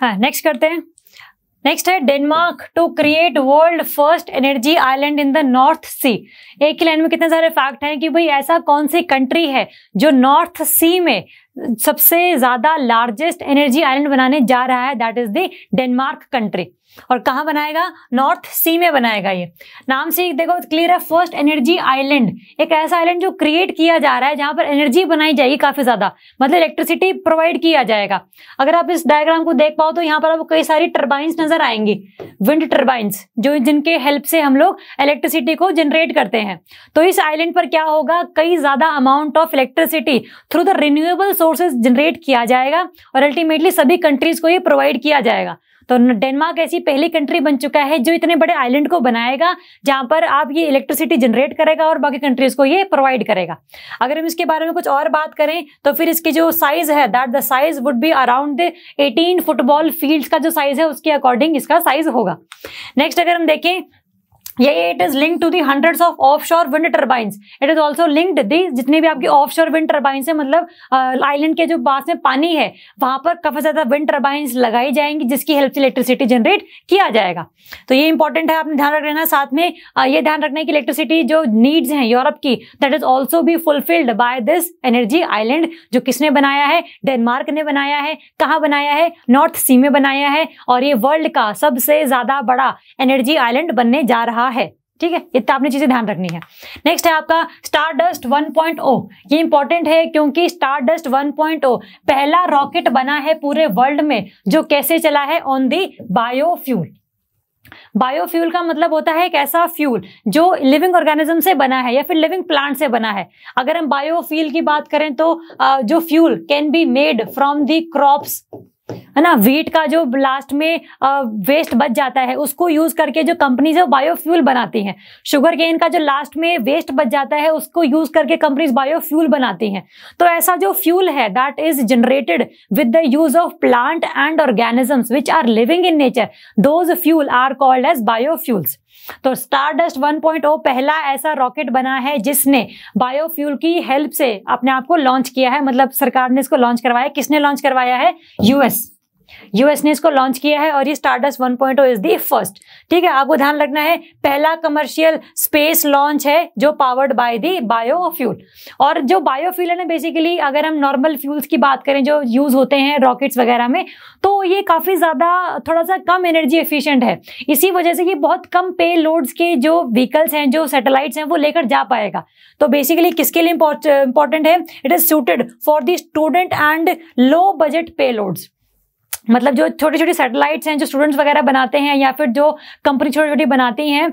हाँ नेक्स्ट करते हैं नेक्स्ट है Denmark to create world first energy island in the North Sea एक ही लाइन में कितने सारे फैक्ट हैं कि भाई ऐसा कौन सी कंट्री है जो नॉर्थ सी में सबसे ज्यादा लार्जेस्ट एनर्जी आइलैंड बनाने जा रहा है that is the Denmark country और कहाँ बनाएगा नॉर्थ सी में बनाएगा ये नाम से देखो क्लियर है फर्स्ट एनर्जी आइलैंड एक ऐसा आइलैंड जो क्रिएट किया जा रहा है जहां पर एनर्जी बनाई जाएगी काफ़ी ज़्यादा मतलब इलेक्ट्रिसिटी प्रोवाइड किया जाएगा अगर आप इस डायग्राम को देख पाओ तो यहाँ पर आपको कई सारी टर्बाइंस नज़र आएंगी विंड टर्बाइंस जो जिनके हेल्प से हम लोग इलेक्ट्रिसिटी को जनरेट करते हैं तो इस आइलैंड पर क्या होगा कई ज़्यादा amount of electricity through the renewable sources generate किया जाएगा और अल्टीमेटली सभी कंट्रीज को ये प्रोवाइड किया जाएगा तो डेनमार्क ऐसी पहली कंट्री बन चुका है जो इतने बड़े आइलैंड को बनाएगा जहां पर आप ये इलेक्ट्रिसिटी जनरेट करेगा और बाकी कंट्रीज को ये प्रोवाइड करेगा अगर हम इसके बारे में कुछ और बात करें तो फिर इसकी जो साइज है that the size would be around the eighteen football field का जो साइज है उसके अकॉर्डिंग इसका साइज होगा नेक्स्ट अगर हम देखें यही it is link to the hundreds of offshore wind turbines it is also linked the जितने भी आपकी ऑफ शोर विंड टर्बाइंस है मतलब आइलैंड के जो पास में पानी है वहां पर काफी ज्यादा विंड टर्बाइंस लगाई जाएंगी जिसकी हेल्प से इलेक्ट्रिसिटी जनरेट किया जाएगा तो ये इंपॉर्टेंट है आपने ध्यान रख लेना साथ में ये ध्यान रखना है कि इलेक्ट्रिसिटी जो नीड्स हैं यूरोप की that is also be fulfilled by this energy island जो किसने बनाया है डेनमार्क ने बनाया है कहाँ बनाया है नॉर्थ सी में बनाया है और ये वर्ल्ड का सबसे ज्यादा बड़ा एनर्जी आइलैंड बनने जा रहा रहा है ठीक है इतना तो आपने चीजें ध्यान रखनी है नेक्स्ट है आपका स्टार डस्ट वन ये इंपॉर्टेंट है क्योंकि स्टार डस्ट वन पहला रॉकेट बना है पूरे वर्ल्ड में जो कैसे चला है ऑन दी बायोफ्यूल बायोफ्यूल का मतलब होता है एक ऐसा फ्यूल जो लिविंग ऑर्गेनिज्म से बना है या फिर लिविंग प्लांट से बना है अगर हम बायोफ्यूल की बात करें तो जो fuel can be made from the crops है ना वीट का जो लास्ट में वेस्ट बच जाता है उसको यूज करके जो कंपनीज है बायोफ्यूल बनाती हैं शुगर केन का जो लास्ट में वेस्ट बच जाता है उसको यूज करके कंपनीज बायोफ्यूल बनाती हैं तो ऐसा जो फ्यूल है that is generated with the use of plant and organisms which are living in nature those fuel are called as biofuels तो स्टारडस्ट 1.0 पहला ऐसा रॉकेट बना है जिसने बायोफ्यूल की हेल्प से अपने आप को लॉन्च किया है मतलब सरकार ने इसको लॉन्च करवाया किसने लॉन्च करवाया है यूएस यूएस ने इसको लॉन्च किया है और ये Stardust point is the first ठीक है आपको ध्यान रखना है पहला कमर्शियल स्पेस लॉन्च है जो पावर्ड बाय दी बायोफ्यूल और जो बायोफ्यूल है ना बेसिकली अगर हम नॉर्मल फ्यूल्स की बात करें जो यूज होते हैं रॉकेट्स वगैरह में तो ये काफी ज्यादा थोड़ा सा कम एनर्जी एफिशियंट है इसी वजह से ये बहुत कम पे लोड्स के जो व्हीकल्स हैं जो सैटेलाइट्स हैं वो लेकर जा पाएगा तो बेसिकली किसके लिए इंपॉर्टेंट है it is suited for the student and low budget पे लोड्स मतलब जो छोटी छोटी सैटेलाइट्स हैं जो स्टूडेंट्स वगैरह बनाते हैं या फिर जो कंपनी छोटी छोटी बनाती हैं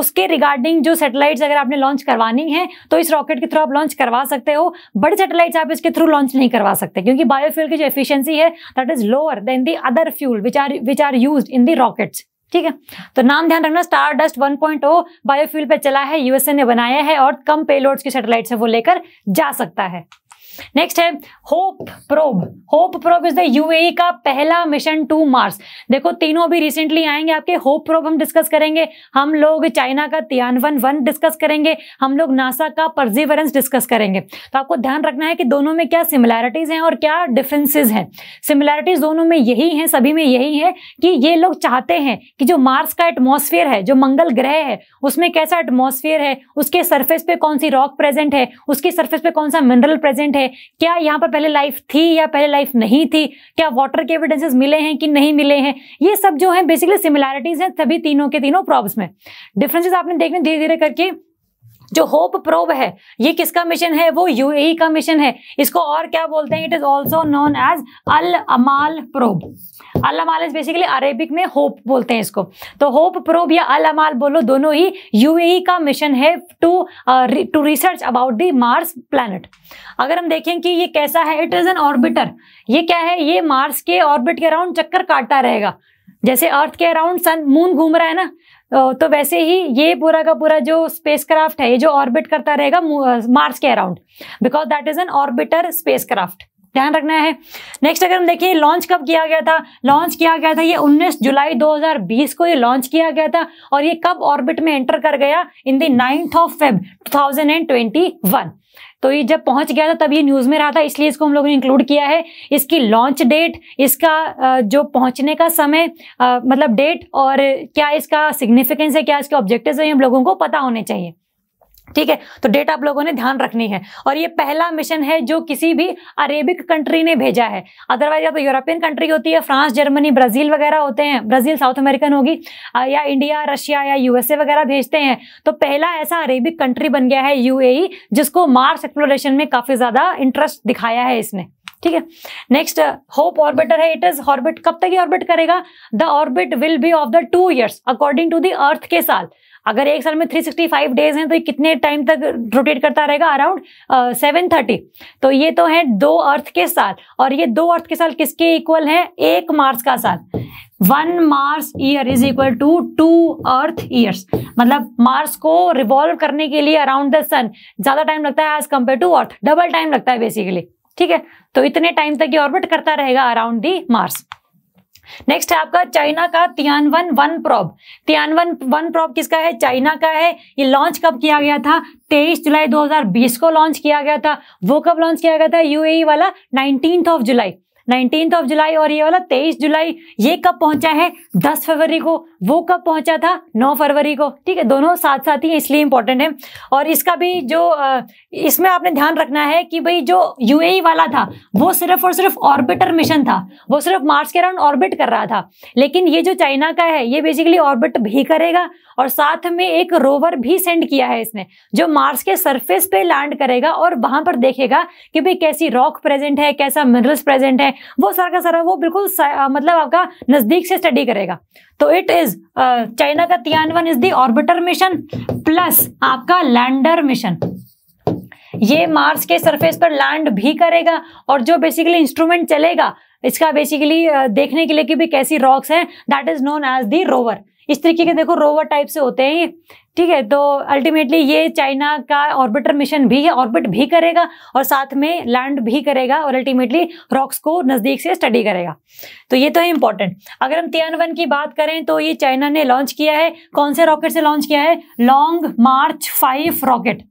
उसके रिगार्डिंग जो सैटेलाइट्स अगर आपने लॉन्च करवानी है तो इस रॉकेट के थ्रू आप लॉन्च करवा सकते हो बड़े सैटेलाइट्स आप इसके थ्रू लॉन्च नहीं करवा सकते क्योंकि बायोफ्यूल की जो एफिशियंसी है that is lower than the other fuel which are which are use in the rockets ठीक है तो नाम ध्यान रखना स्टार डस्ट ओ बायोफ्यूल पे चला है यूएसए ने बनाया है और कम पेलोड्स की सैटेलाइट से वो लेकर जा सकता है नेक्स्ट है hope probe hope probe is the UAE का पहला मिशन टू मार्स देखो तीनों भी रिसेंटली आएंगे आपके होप प्रोब हम डिस्कस करेंगे हम लोग चाइना का तियानवन वन डिस्कस करेंगे हम लोग नासा का परजीवरेंस डिस्कस करेंगे तो आपको ध्यान रखना है कि दोनों में क्या सिमिलैरिटीज हैं और क्या डिफरेंसेज हैं सिमिलैरिटीज दोनों में यही हैं सभी में यही है कि ये लोग चाहते हैं कि जो मार्स का एटमोसफियर है जो मंगल ग्रह है उसमें कैसा एटमोसफियर है उसके सर्फेस पे कौन सी रॉक प्रेजेंट है उसके सर्फेस पे कौन सा मिनरल प्रेजेंट है है क्या यहाँ पर पहले लाइफ थी या पहले लाइफ नहीं थी क्या वाटर के एविडेंसेस मिले हैं कि नहीं मिले हैं ये सब जो है बेसिकली सिमिलैरिटीज हैं सभी तीनों के तीनों प्रॉब्स में डिफरेंसेस आपने देखने धीरे धीरे करके जो होप प्रोब है ये किसका मिशन है वो यूएई का मिशन है इसको और क्या बोलते हैं it is also known as Al Amal probe Al Amal is basically Arabic में होप बोलते हैं इसको तो होप प्रोब या अल अमाल बोलो दोनों ही यूएई का मिशन है to to research about the Mars planet अगर हम देखें कि ये कैसा है इट इज एन ऑर्बिटर ये क्या है ये मार्स के ऑर्बिट के अराउंड चक्कर काटता रहेगा जैसे अर्थ के अराउंड सन मून घूम रहा है ना तो वैसे ही ये पूरा का पूरा जो स्पेस क्राफ्ट है ये जो ऑर्बिट करता रहेगा मार्स के around because that is an orbiter spacecraft ध्यान रखना है नेक्स्ट अगर हम देखें लॉन्च कब किया गया था लॉन्च किया गया था ये 19 जुलाई 2020 को ये लॉन्च किया गया था और ये कब ऑर्बिट में एंटर कर गया in the ninth of Feb 2021 तो ये जब पहुंच गया था तब ये न्यूज़ में रहा था इसलिए इसको हम लोगों ने इंक्लूड किया है इसकी लॉन्च डेट इसका जो पहुंचने का समय मतलब डेट और क्या इसका सिग्निफिकेंस है क्या इसके ऑब्जेक्टिव है हम लोगों को पता होने चाहिए ठीक है तो डेट आप लोगों ने ध्यान रखनी है और ये पहला मिशन है जो किसी भी अरेबिक कंट्री ने भेजा है अदरवाइज या तो यूरोपियन कंट्री होती है फ्रांस जर्मनी ब्राजील वगैरह होते हैं ब्राजील साउथ अमेरिकन होगी या इंडिया रशिया या यूएसए वगैरह भेजते हैं तो पहला ऐसा अरेबिक कंट्री बन गया है यू e, जिसको मार्स एक्सप्लोरेशन में काफी ज्यादा इंटरेस्ट दिखाया है इसने ठीक है नेक्स्ट होप ऑर्बिटर है इट इज ऑर्बिट कब तक ये ऑर्बिट करेगा the orbit will be of the two years according to the earth के साल अगर एक साल में 365 डेज हैं तो ये कितने टाइम तक रोटेट करता रहेगा अराउंड सेवन थर्टी तो ये तो है दो अर्थ के साल और ये दो अर्थ के साल किसके इक्वल है एक मार्स का साल one Mars year is equal to two earth years मतलब मार्स को रिवॉल्व करने के लिए अराउंड द सन ज्यादा टाइम लगता है as compare to earth double time लगता है बेसिकली ठीक है तो इतने टाइम तक ये ऑर्बिट करता रहेगा अराउंड दी मार्स नेक्स्ट है आपका चाइना का Tianwen one probe Tianwen one probe किसका है चाइना का है ये लॉन्च कब किया गया था 23 जुलाई 2020 को लॉन्च किया गया था वो कब लॉन्च किया गया था यूएई e वाला 19th of July nineteen of तो जुलाई और ये वाला तेईस जुलाई ये कब पहुंचा है दस फरवरी को वो कब पहुंचा था नौ फरवरी को ठीक है दोनों साथ साथ ही इसलिए इंपॉर्टेंट है और इसका भी जो इसमें आपने ध्यान रखना है कि भाई जो यूएई e वाला था वो सिर्फ और सिर्फ ऑर्बिटर मिशन था वो सिर्फ मार्स के अराउंड ऑर्बिट कर रहा था लेकिन ये जो चाइना का है ये बेसिकली ऑर्बिट भी करेगा और साथ में एक रोवर भी सेंड किया है इसने जो मार्स के सरफेस पे लैंड करेगा और वहां पर देखेगा कि भाई कैसी रॉक प्रेजेंट है कैसा मिनरल्स प्रेजेंट है वो सारा का सारा वो बिल्कुल मतलब आपका नज़दीक से स्टडी करेगा तो इट इज चाइना का Tianwen is the orbiter mission plus आपका लैंडर मिशन ये मार्स के सरफेस पर लैंड भी करेगा और जो बेसिकली इंस्ट्रूमेंट चलेगा इसका बेसिकली देखने के लिए कि भी कैसी रॉक्स हैं that is known as the rover इस तरीके के देखो रोवर टाइप से होते हैं ये ठीक है तो अल्टीमेटली ये चाइना का ऑर्बिटर मिशन भी है ऑर्बिट भी करेगा और साथ में लैंड भी करेगा और अल्टीमेटली रॉक्स को नज़दीक से स्टडी करेगा तो ये तो है इम्पोर्टेंट अगर हम तियानवन की बात करें तो ये चाइना ने लॉन्च किया है कौन से रॉकेट से लॉन्च किया है लॉन्ग मार्च फाइव रॉकेट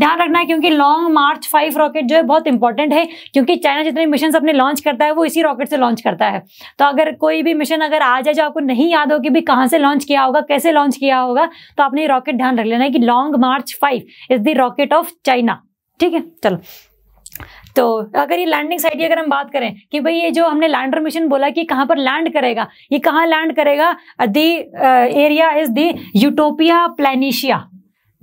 ध्यान रखना है क्योंकि लॉन्ग मार्च फाइव रॉकेट जो है बहुत इंपॉर्टेंट है क्योंकि चाइना जितने मिशन अपने लॉन्च करता है वो इसी रॉकेट से लॉन्च करता है तो अगर कोई भी मिशन अगर आ जाए जो आपको नहीं याद हो कि भी कहाँ से लॉन्च किया होगा कैसे लॉन्च किया होगा तो आपने ये रॉकेट ध्यान रख लेना है कि Long March five is the rocket of China ठीक है चलो तो अगर ये लैंडिंग साइट की अगर हम बात करें कि भाई ये जो हमने लैंडर मिशन बोला कि कहाँ पर लैंड करेगा ये कहाँ लैंड करेगा the area is the Utopia Planitia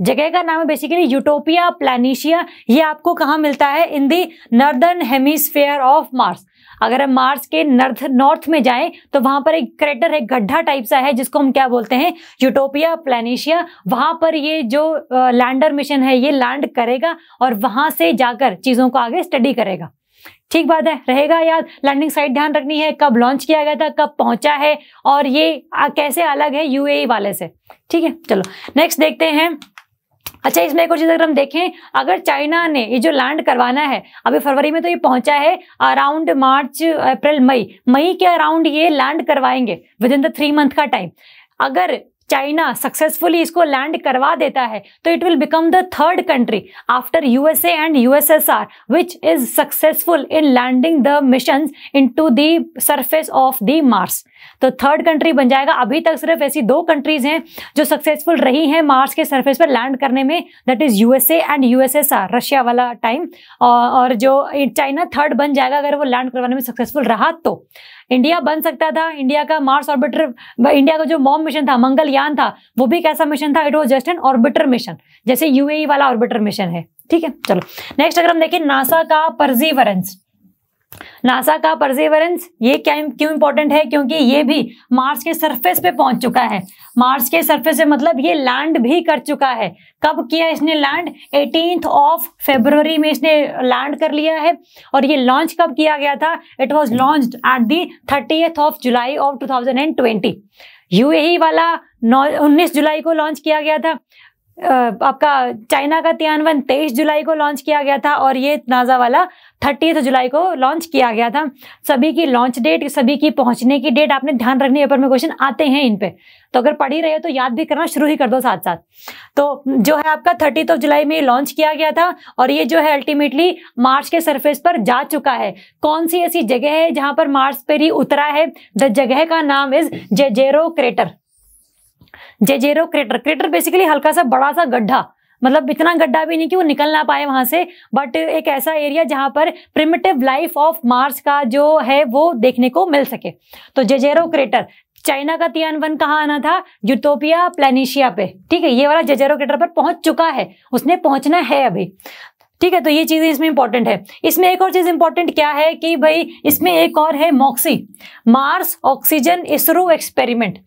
जगह का नाम है बेसिकली यूटोपिया प्लानिशिया ये आपको कहाँ मिलता है in the northern hemisphere of Mars अगर हम मार्स के नर्थ नॉर्थ में जाएं तो वहां पर एक क्रेटर है गड्ढा टाइप सा है जिसको हम क्या बोलते हैं यूटोपिया प्लानिशिया वहां पर ये जो लैंडर मिशन है ये लैंड करेगा और वहां से जाकर चीजों को आगे स्टडी करेगा ठीक बात है रहेगा याद लैंडिंग साइट ध्यान रखनी है कब लॉन्च किया गया था कब पहुंचा है और ये कैसे अलग है यूएई e वाले से ठीक है चलो नेक्स्ट देखते हैं अच्छा इसमें एक और चीज़ अगर हम देखें अगर चाइना ने ये जो लैंड करवाना है अभी फरवरी में तो ये पहुंचा है अराउंड मार्च अप्रैल मई मई के अराउंड ये लैंड करवाएंगे within the three month का टाइम अगर चाइना सक्सेसफुली इसको लैंड करवा देता है तो it will become the third country after USA and USSR which is successful in landing the mission in to surface of the Mars तो third country बन जाएगा अभी तक सिर्फ ऐसी दो कंट्रीज हैं जो सक्सेसफुल रही हैं मार्स के सरफेस पर लैंड करने में that is USA and USSR Russia वाला टाइम और जो चाइना थर्ड बन जाएगा अगर वो लैंड करवाने में सक्सेसफुल रहा तो इंडिया बन सकता था इंडिया का मार्स ऑर्बिटर इंडिया का जो मॉम मिशन था मंगलयान था वो भी कैसा मिशन था it was just an orbiter mission जैसे यूएई e वाला ऑर्बिटर मिशन है ठीक है चलो नेक्स्ट अगर हम देखें नासा का परजीवरेंस नासा का परजेवरेंस ये क्या क्यों इंपॉर्टेंट है क्योंकि ये भी मार्स के सरफेस पे पहुंच चुका है मार्स के सरफेस से मतलब ये लैंड भी कर चुका है कब किया इसने लैंड एटीन ऑफ फेब्रवरी में इसने लैंड कर लिया है और ये लॉन्च कब किया गया था it was launch at the thirty of July of two UAE वाला 19 जुलाई को लॉन्च किया गया था आपका चाइना का तियानवन तेईस जुलाई को लॉन्च किया गया था और ये नाजा वाला थर्टीथ जुलाई को लॉन्च किया गया था सभी की लॉन्च डेट सभी की पहुंचने की डेट आपने ध्यान रखनी पर में क्वेश्चन आते हैं इन पे तो अगर पढ़ ही रहे हो तो याद भी करना शुरू ही कर दो साथ साथ तो जो है आपका थर्टीथ ऑफ जुलाई में लॉन्च किया गया था और ये जो है अल्टीमेटली मार्च के सरफेस पर जा चुका है कौन सी ऐसी जगह है जहां पर मार्स पर ही उतरा है द जगह का नाम is Jezero crater Jezero crater crater basically हल्का सा बड़ा सा गड्ढा मतलब इतना गड्ढा भी नहीं कि वो निकल ना पाए वहां से बट एक ऐसा एरिया जहां पर प्रिमिटिव लाइफ ऑफ मार्स का जो है वो देखने को मिल सके तो जेजेरो क्रेटर चाइना का वन कहाँ आना था यूटोपिया प्लेनिशिया पे ठीक है ये वाला जेजेरो क्रेटर पर पहुंच चुका है उसने पहुंचना है अभी ठीक है तो ये चीज़ें इसमें इंपॉर्टेंट है इसमें एक और चीज़ इंपॉर्टेंट क्या है कि भाई इसमें एक और है MOXIE Mars oxygen ISRU experiment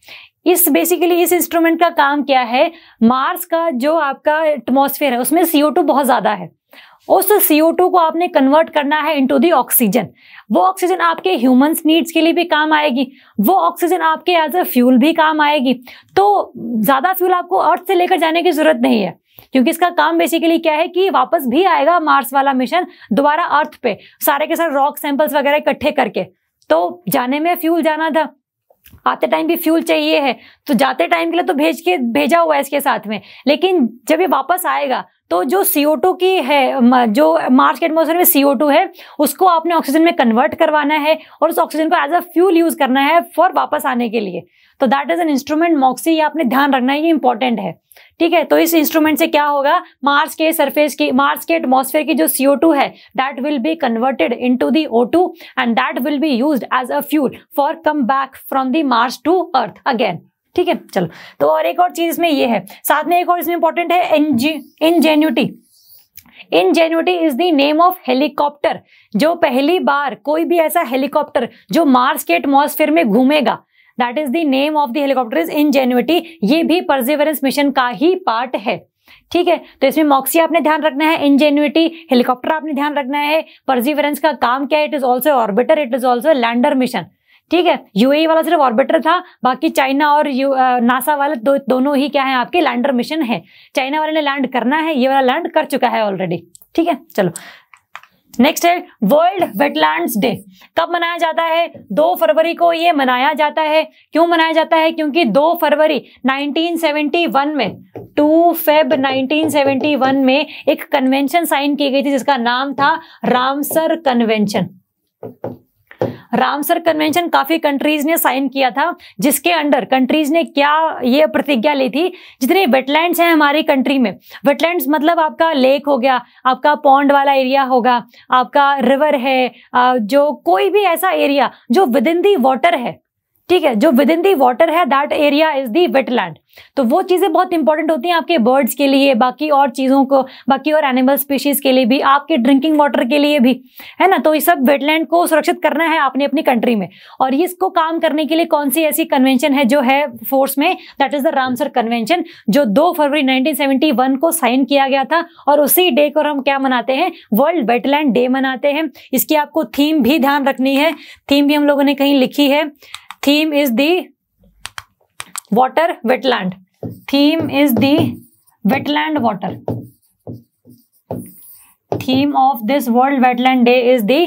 इस बेसिकली इस इंस्ट्रूमेंट का काम क्या है मार्स का जो आपका एटमोसफेयर है उसमें सीओ टू बहुत ज़्यादा है उस सीओ टू को आपने कन्वर्ट करना है इंटू दी ऑक्सीजन वो ऑक्सीजन आपके ह्यूमंस नीड्स के लिए भी काम आएगी वो ऑक्सीजन आपके एज अ फ्यूल भी काम आएगी तो ज़्यादा फ्यूल आपको अर्थ से लेकर जाने की ज़रूरत नहीं है क्योंकि इसका काम बेसिकली क्या है कि वापस भी आएगा मार्स वाला मिशन दोबारा अर्थ पे सारे के सारे रॉक सैंपल्स वगैरह इकट्ठे करके तो जाने में फ्यूल जाना था आते टाइम भी फ्यूल चाहिए है तो जाते टाइम के लिए तो भेज के भेजा हुआ है इसके साथ में लेकिन जब ये वापस आएगा तो जो CO2 की है जो मार्च के एटमोसफेयर में CO2 है उसको आपने ऑक्सीजन में कन्वर्ट करवाना है और उस ऑक्सीजन को एज अ फ्यूल यूज़ करना है फॉर वापस आने के लिए तो that is an instrument MOXIE ये आपने ध्यान रखना ये इंपॉर्टेंट है ठीक है तो इस इंस्ट्रूमेंट से क्या होगा मार्स के सरफेस की मार्स के एटमोसफेयर की जो सीओ टू है that will be converted in to the O two and that will be use as a fuel for come back from the Mars to earth again ठीक है चलो तो और एक और चीज इसमें ये है साथ में एक और इसमें इंपॉर्टेंट है Ingenuity Ingenuity is the name of helicopter जो पहली बार कोई भी ऐसा हेलीकॉप्टर जो मार्स के एटमोसफेयर में घूमेगा that is the name of the helicopter is Ingenuity ये भी परसिवरेंस मिशन का ही पार्ट है ठीक है तो इसमें मॉक्सी आपने ध्यान रखना है इंजेन्युटी हेलीकॉप्टर आपने ध्यान रखना है परजीवरेंस का काम क्या है it is also orbiter it is also lander mission ठीक है यूएई e वाला सिर्फ ऑर्बिटर था बाकी चाइना और यू नासा वाले दो, दोनों ही क्या है आपके लैंडर मिशन है चाइना वाले ने लैंड करना है ये वाला लैंड कर चुका है ऑलरेडी ठीक है चलो नेक्स्ट है वर्ल्ड वेटलैंड्स डे कब मनाया जाता है दो फरवरी को ये मनाया जाता है क्यों मनाया जाता है क्योंकि दो फरवरी 1971 में टू फेब 1971 में एक कन्वेंशन साइन की गई थी जिसका नाम था रामसर कन्वेंशन रामसर कन्वेंशन काफी कंट्रीज ने साइन किया था जिसके अंडर कंट्रीज ने क्या ये प्रतिज्ञा ली थी जितने वेटलैंड्स हैं हमारी कंट्री में वेटलैंड्स मतलब आपका लेक हो गया आपका पौंड वाला एरिया होगा आपका रिवर है जो कोई भी ऐसा एरिया जो विद इन दी वाटर है ठीक है जो विद इन दी वॉटर है that area is the wetland तो वो चीज़ें बहुत इंपॉर्टेंट होती हैं आपके बर्ड्स के लिए बाकी और चीज़ों को बाकी और एनिमल स्पीशीज़ के लिए भी आपके ड्रिंकिंग वाटर के लिए भी है ना तो ये सब वेटलैंड को सुरक्षित करना है आपने अपनी कंट्री में और इसको काम करने के लिए कौन सी ऐसी कन्वेंशन है जो है फोर्स में that is the Ramsar Convention जो दो फरवरी नाइनटीन को साइन किया गया था और उसी डे को हम क्या मनाते हैं वर्ल्ड वेटलैंड डे मनाते हैं इसकी आपको थीम भी ध्यान रखनी है थीम भी हम लोगों ने कहीं लिखी है Theme is the water wetland. Theme is the wetland water. Theme of this World Wetland Day is the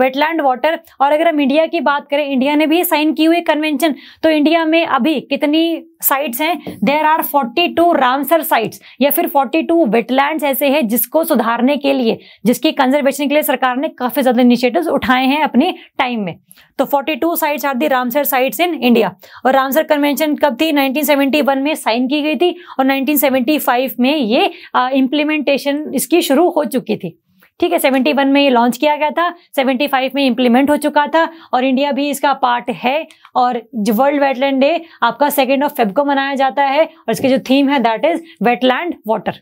wetland water और अगर हम इंडिया की बात करें इंडिया ने भी साइन की हुई कन्वेंशन तो इंडिया में अभी कितनी साइट्स हैं देर आर 42 रामसर साइट्स या फिर 42 वेटलैंड ऐसे हैं जिसको सुधारने के लिए जिसकी कंजर्वेशन के लिए सरकार ने काफी ज्यादा इनिशिएटिव्स उठाए हैं अपने टाइम में तो 42 sites are the Ramsar sites in India और रामसर कन्वेंशन कब थी 1971 में साइन की गई थी और 1975 में ये इम्प्लीमेंटेशन uh, इसकी शुरू हो चुकी की थी ठीक है सेवेंटी वन में ये लॉन्च किया गया था सेवेंटी फाइव में इंप्लीमेंट हो चुका था और इंडिया भी इसका पार्ट है और वर्ल्ड वेटलैंड डे आपका सेकेंड ऑफ फेब को मनाया जाता है और इसकी जो थीम है दैट इज वेटलैंड वाटर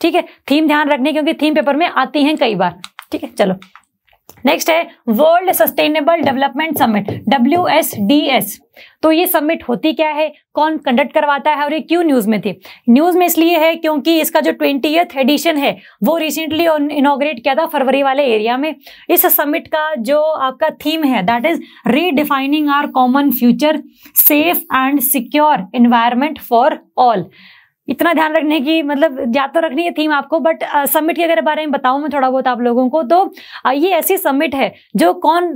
ठीक है थीम ध्यान रखने क्योंकि थीम पेपर में आती हैं कई बार ठीक है चलो नेक्स्ट है World Sustainable Development Summit W S D S तो ये समिट होती क्या है कौन कंडक्ट करवाता है और ये क्यों न्यूज में थी न्यूज में इसलिए है क्योंकि इसका जो ट्वेंटी एडिशन है वो रिसेंटली इनोग्रेट किया था फरवरी वाले एरिया में इस समिट का जो आपका थीम है that is redefining our common future safe and secure environment for all इतना ध्यान रखने की मतलब याद तो रखनी है थीम आपको बट सबमिट uh, के अगर बारे में बताऊं मैं थोड़ा बहुत आप लोगों को तो आ, uh, ये ऐसी सबमिट है जो कौन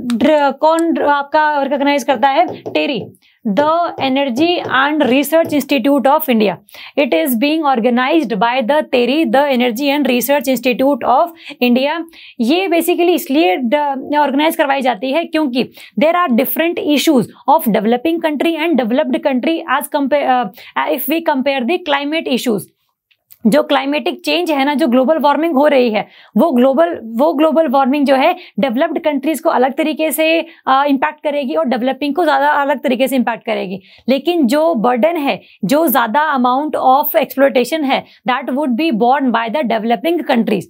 कौन आपका ऑर्गेनाइज करता है TERI the Energy and Research Institute of India it is being organize by the TERI the Energy and Research Institute of India ये बेसिकली इसलिए ऑर्गेनाइज uh, करवाई जाती है क्योंकि there are different issues of developing country and developed country as compare if we compare the climate issues जो climatic change है ना जो ग्लोबल वार्मिंग हो रही है वो ग्लोबल वो ग्लोबल वार्मिंग जो है डेवलप्ड कंट्रीज को अलग तरीके से इम्पैक्ट करेगी और डेवलपिंग को ज़्यादा अलग तरीके से इम्पैक्ट करेगी लेकिन जो बर्डन है जो ज़्यादा अमाउंट ऑफ एक्सप्लोटेशन है that would be borne by the developing countries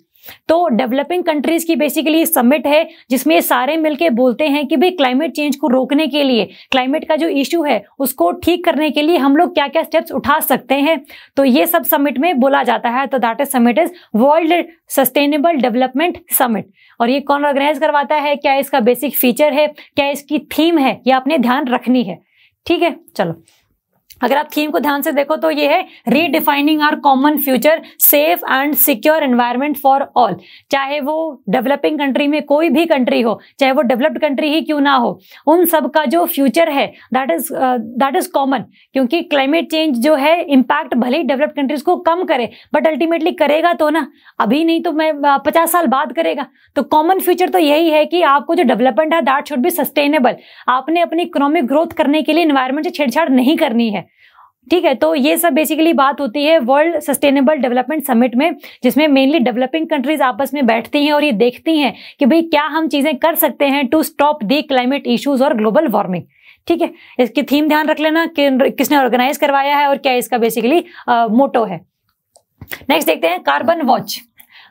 तो डेवलपिंग कंट्रीज की बेसिकली समिट है जिसमें सारे मिलके बोलते हैं कि भाई क्लाइमेट चेंज को रोकने के लिए क्लाइमेट का जो इशू है उसको ठीक करने के लिए हम लोग क्या क्या स्टेप्स उठा सकते हैं तो ये सब समिट में बोला जाता है तो that is summit is World Sustainable Development Summit और ये कौन ऑर्गेनाइज करवाता है क्या इसका बेसिक फीचर है क्या इसकी थीम है यह आपने ध्यान रखनी है ठीक है चलो अगर आप थीम को ध्यान से देखो तो ये है redefining our common future safe and secure environment for all चाहे वो डेवलपिंग कंट्री में कोई भी कंट्री हो चाहे वो डेवलप्ड कंट्री ही क्यों ना हो उन सब का जो फ्यूचर है that is that is common क्योंकि क्लाइमेट चेंज जो है इम्पैक्ट भले ही डेवलप्ड कंट्रीज को कम करे बट अल्टीमेटली करेगा तो ना अभी नहीं तो मैं uh, पचास साल बाद करेगा तो कॉमन फ्यूचर तो यही है कि आपको जो डेवलपमेंट है दैट शुड बी सस्टेनेबल आपने अपनी इकोनॉमिक ग्रोथ करने के लिए इन्वायरमेंट से छेड़छाड़ नहीं करनी है ठीक है तो ये सब बेसिकली बात होती है वर्ल्ड सस्टेनेबल डेवलपमेंट समिट में जिसमें मेनली डेवलपिंग कंट्रीज आपस में बैठती हैं और ये देखती हैं कि भाई क्या हम चीज़ें कर सकते हैं to stop the climate issues और ग्लोबल वार्मिंग ठीक है इसकी थीम ध्यान रख लेना कि किसने ऑर्गेनाइज करवाया है और क्या इसका बेसिकली मोटो है नेक्स्ट देखते हैं कार्बन वॉच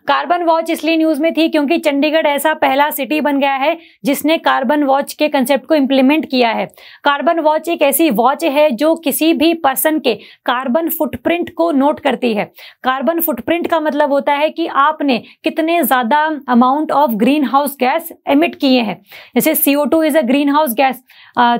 कार्बन वॉच इसलिए न्यूज में थी क्योंकि चंडीगढ़ ऐसा पहला सिटी बन गया है जिसने कार्बन वॉच के कंसेप्ट को इम्प्लीमेंट किया है कार्बन वॉच एक ऐसी वॉच है जो किसी भी पर्सन के कार्बन फुटप्रिंट को नोट करती है कार्बन फुटप्रिंट का मतलब होता है कि आपने कितने ज्यादा amount of greenhouse gas emit किए हैं जैसे CO two is a greenhouse gas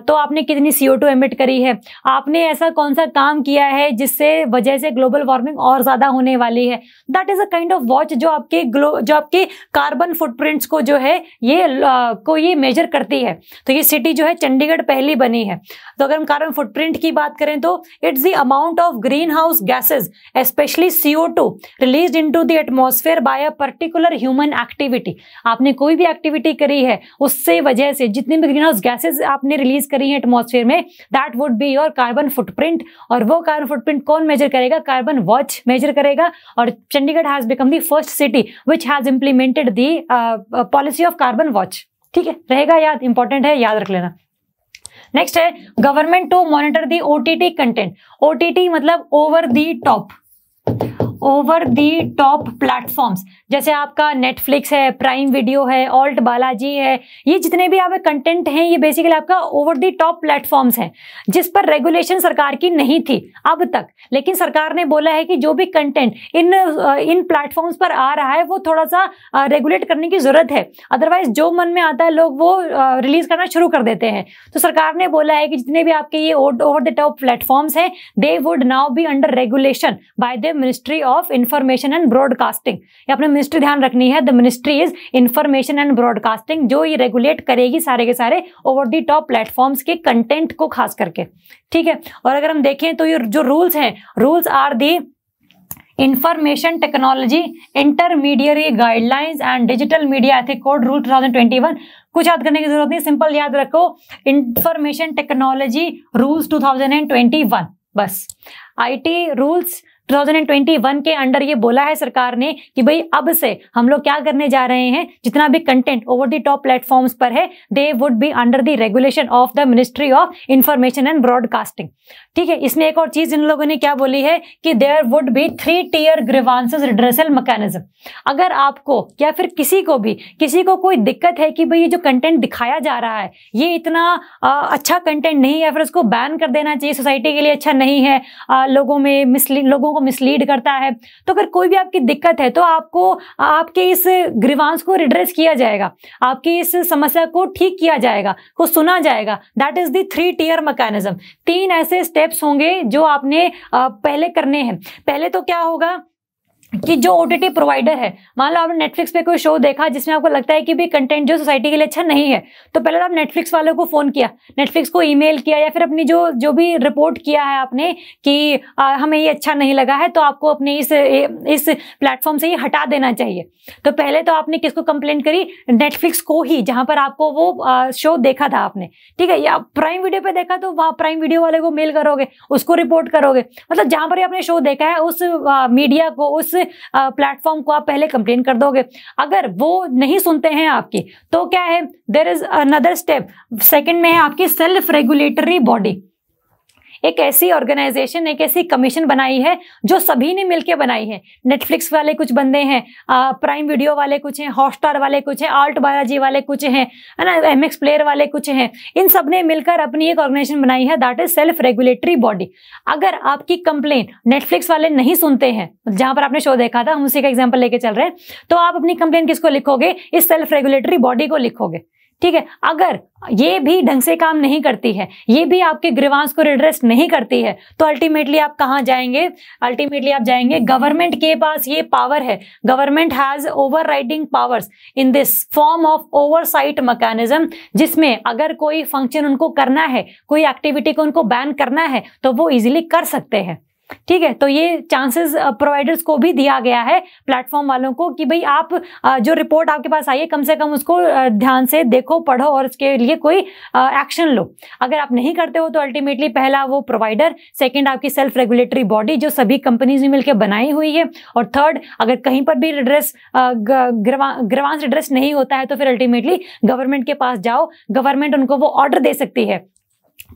तो आपने कितनी सीओ टू एमिट करी है आपने ऐसा कौन सा काम किया है जिससे वजह से ग्लोबल वार्मिंग और ज्यादा होने वाली है that is a kind of watch जो आपके ग्लो जो आपके कार्बन फुटप्रिंट्स को जो है ये आ, को ये मेजर करती है तो ये सिटी जो है चंडीगढ़ पहली बनी है तो अगर हम कार्बन फुटप्रिंट की बात करें तो it's the amount of greenhouse gases specially CO two release into the atmosphere by a particular human activity आपने कोई भी एक्टिविटी करी है उससे वजह से जितनी भी ग्रीन हाउस गैसेज आपने रिलीज करी है एटमोसफेयर में that would be your carbon footprint और वो कार्बन फुटप्रिंट कौन मेजर करेगा कार्बन वॉच मेजर करेगा और Chandigarh has become the first city city which has implemented the policy of carbon watch ठीक है रहेगा याद इंपॉर्टेंट है याद रख लेना नेक्स्ट है government to monitor the OTT content OTT मतलब over the top over the top platforms जैसे आपका नेटफ्लिक्स है प्राइम वीडियो है ऑल्ट बालाजी है ये जितने भी आपके कंटेंट हैं ये बेसिकली आपका ओवर दी टॉप प्लेटफॉर्म्स हैं जिस पर रेगुलेशन सरकार की नहीं थी अब तक लेकिन सरकार ने बोला है कि जो भी कंटेंट इन इन प्लेटफॉर्म्स पर आ रहा है वो थोड़ा सा रेगुलेट करने की ज़रूरत है अदरवाइज जो मन में आता है लोग वो रिलीज़ करना शुरू कर देते हैं तो सरकार ने बोला है कि जितने भी आपके ये ओवर द टॉप प्लेटफॉर्म्स हैं they would now be under regulation by the ministry of information and broadcasting ये अपने मिनिस्ट्री ध्यान रखनी है the ministry is information and broadcasting जो ये रेगुलेट करेगी सारे के सारे ओवर दी टॉप प्लेटफॉर्म्स के कंटेंट को खास करके ठीक है और अगर हम देखें तो ये जो रूल्स हैं rules are the information technology intermediary guidelines and digital media ethic code rule 2021 कुछ याद करने की जरूरत नहीं सिंपल याद रखो इंफॉर्मेशन टेक्नोलॉजी रूल्स 2021 बस आईटी रूल्स 2021 के अंडर ये बोला है सरकार ने कि भाई अब से हम लोग क्या करने जा रहे हैं जितना भी content over the top platforms पर है they would be under the regulation of the ministry of information and broadcasting ठीक है इसमें एक और चीज इन लोगों ने क्या बोली है कि there would be three tier grievance redressal mechanism अगर आपको या फिर किसी को भी किसी को कोई दिक्कत है कि भाई ये जो कंटेंट दिखाया जा रहा है ये इतना आ, अच्छा कंटेंट नहीं है फिर उसको बैन कर देना चाहिए सोसाइटी के लिए अच्छा नहीं है आ, लोगों में मिसली लोगों को मिसलीड करता है तो अगर कोई भी आपकी दिक्कत है तो आपको आपके इस ग्रीवांश को रिड्रेस किया जाएगा आपकी इस समस्या को ठीक किया जाएगा को सुना जाएगा that is three tier mechanism तीन ऐसे स्टेप्स होंगे जो आपने पहले करने हैं पहले तो क्या होगा कि जो ओ टी प्रोवाइडर है मान लो आपने नेटफ्लिक्स पे कोई शो देखा जिसमें आपको लगता है कि भी कंटेंट जो सोसाइटी के लिए अच्छा नहीं है तो पहले तो आप नेटफ्लिक्स वालों को फ़ोन किया नेटफ्लिक्स को ईमेल किया या फिर अपनी जो जो भी रिपोर्ट किया है आपने कि आ, हमें ये अच्छा नहीं लगा है तो आपको अपने इस इस प्लेटफॉर्म से ये हटा देना चाहिए तो पहले तो आपने किसको कंप्लेंट करी नेटफ्लिक्स को ही जहाँ पर आपको वो आ, शो देखा था आपने ठीक है या प्राइम वीडियो पर देखा तो वहाँ प्राइम वीडियो वाले को मेल करोगे उसको रिपोर्ट करोगे मतलब जहाँ पर आपने शो देखा है उस मीडिया को उस प्लेटफॉर्म को आप पहले कंप्लेन कर दोगे अगर वो नहीं सुनते हैं आपकी तो क्या है there is another step second में है आपकी सेल्फ रेगुलेटरी बॉडी एक ऐसी ऑर्गेनाइजेशन एक ऐसी कमीशन बनाई है जो सभी ने मिलकर बनाई है नेटफ्लिक्स वाले कुछ बंदे हैं प्राइम वीडियो वाले कुछ हैं हॉटस्टार वाले कुछ हैं आर्ट बालाजी वाले कुछ हैं है ना एम एक्स प्लेयर वाले कुछ हैं इन सब ने मिलकर अपनी एक ऑर्गेनाइजेशन बनाई है that is self regulatory body अगर आपकी कंप्लेन नेटफ्लिक्स वाले नहीं सुनते हैं जहां पर आपने शो देखा था हम उसी का एग्जाम्पल लेके चल रहे हैं तो आप अपनी कंप्लेन किसको लिखोगे इस सेल्फ रेगुलेटरी बॉडी को लिखोगे ठीक है अगर ये भी ढंग से काम नहीं करती है ये भी आपके ग्रीवांश को रिड्रेस नहीं करती है तो अल्टीमेटली आप कहाँ जाएंगे अल्टीमेटली आप जाएंगे गवर्नमेंट के पास ये पावर है government has overriding powers in this form of oversight mechanism जिसमें अगर कोई फंक्शन उनको करना है कोई एक्टिविटी को उनको बैन करना है तो वो इजिली कर सकते हैं ठीक है तो ये चांसेस प्रोवाइडर्स uh, को भी दिया गया है प्लेटफॉर्म वालों को कि भाई आप uh, जो रिपोर्ट आपके पास आई है कम से कम उसको uh, ध्यान से देखो पढ़ो और उसके लिए कोई एक्शन लो अगर आप नहीं करते हो तो अल्टीमेटली पहला वो प्रोवाइडर सेकेंड आपकी सेल्फ रेगुलेटरी बॉडी जो सभी कंपनीज ने मिलकर बनाई हुई है और थर्ड अगर कहीं पर भी एड्रेस ग्रवांस एड्रेस नहीं होता है तो फिर अल्टीमेटली गवर्नमेंट के पास जाओ गवर्नमेंट उनको वो ऑर्डर दे सकती है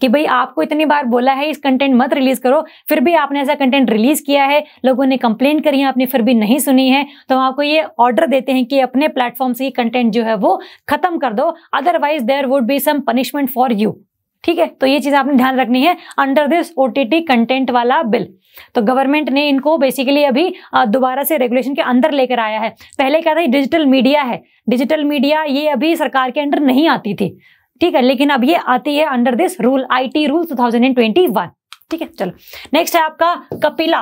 कि भाई आपको इतनी बार बोला है इस कंटेंट मत रिलीज करो फिर भी आपने ऐसा कंटेंट रिलीज किया है लोगों ने कंप्लेन करी है आपने फिर भी नहीं सुनी है तो हम आपको ये ऑर्डर देते हैं कि अपने प्लेटफॉर्म से कंटेंट जो है वो खत्म कर दो otherwise there would be some punishment for you ठीक है तो ये चीज आपने ध्यान रखनी है अंडर दिस ओटीटी कंटेंट वाला बिल तो गवर्नमेंट ने इनको बेसिकली अभी दोबारा से रेगुलेशन के अंदर लेकर आया है पहले क्या था डिजिटल मीडिया है डिजिटल मीडिया ये अभी सरकार के अंडर नहीं आती थी ठीक है लेकिन अब ये आती है under this rule IT rule 2021 ठीक है चलो नेक्स्ट है आपका कपिला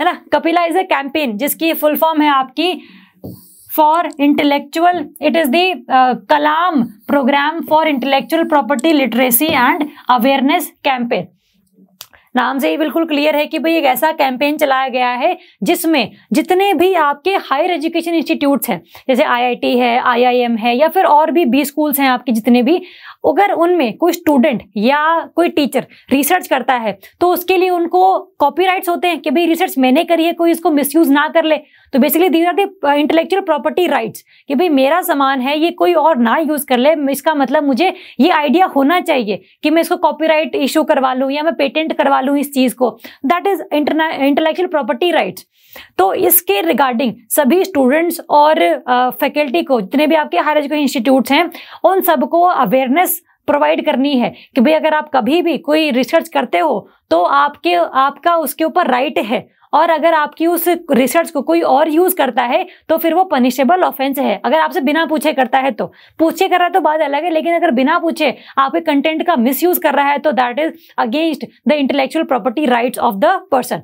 है ना कपिला इज अ कैंपेन जिसकी फुल फॉर्म है आपकी for intellectual it is the Kalam programme for intellectual property literacy and awareness campaign नाम से ही बिल्कुल क्लियर है कि भाई एक ऐसा कैंपेन चलाया गया है जिसमें जितने भी आपके हायर एजुकेशन इंस्टीट्यूट हैं जैसे आई है आई है या फिर और भी बी स्कूल्स हैं आपके जितने भी अगर उनमें कोई स्टूडेंट या कोई टीचर रिसर्च करता है तो उसके लिए उनको कॉपीराइट्स होते हैं कि भाई रिसर्च मैंने करी है कोई इसको मिसयूज ना कर ले तो basically these are the intellectual property rights कि भाई मेरा सामान है ये कोई और ना यूज कर ले इसका मतलब मुझे ये आइडिया होना चाहिए कि मैं इसको कॉपीराइट इशू करवा लूँ या मैं पेटेंट करवा लूँ इस चीज को that is intellectual property rights तो इसके रिगार्डिंग सभी स्टूडेंट्स और फैकल्टी uh, को जितने भी आपके हायर एजुकेशन इंस्टीट्यूट्स हैं उन सबको अवेयरनेस प्रोवाइड करनी है कि भाई अगर आप कभी भी कोई रिसर्च करते हो तो आपके आपका उसके ऊपर राइट है और अगर आपकी उस रिसर्च को कोई और यूज करता है तो फिर वो पनिशेबल ऑफेंस है अगर आपसे बिना पूछे करता है तो पूछे कर रहा है तो बात अलग है लेकिन अगर बिना पूछे आपके कंटेंट का मिस कर रहा है तो that is against the intellectual property rights of the person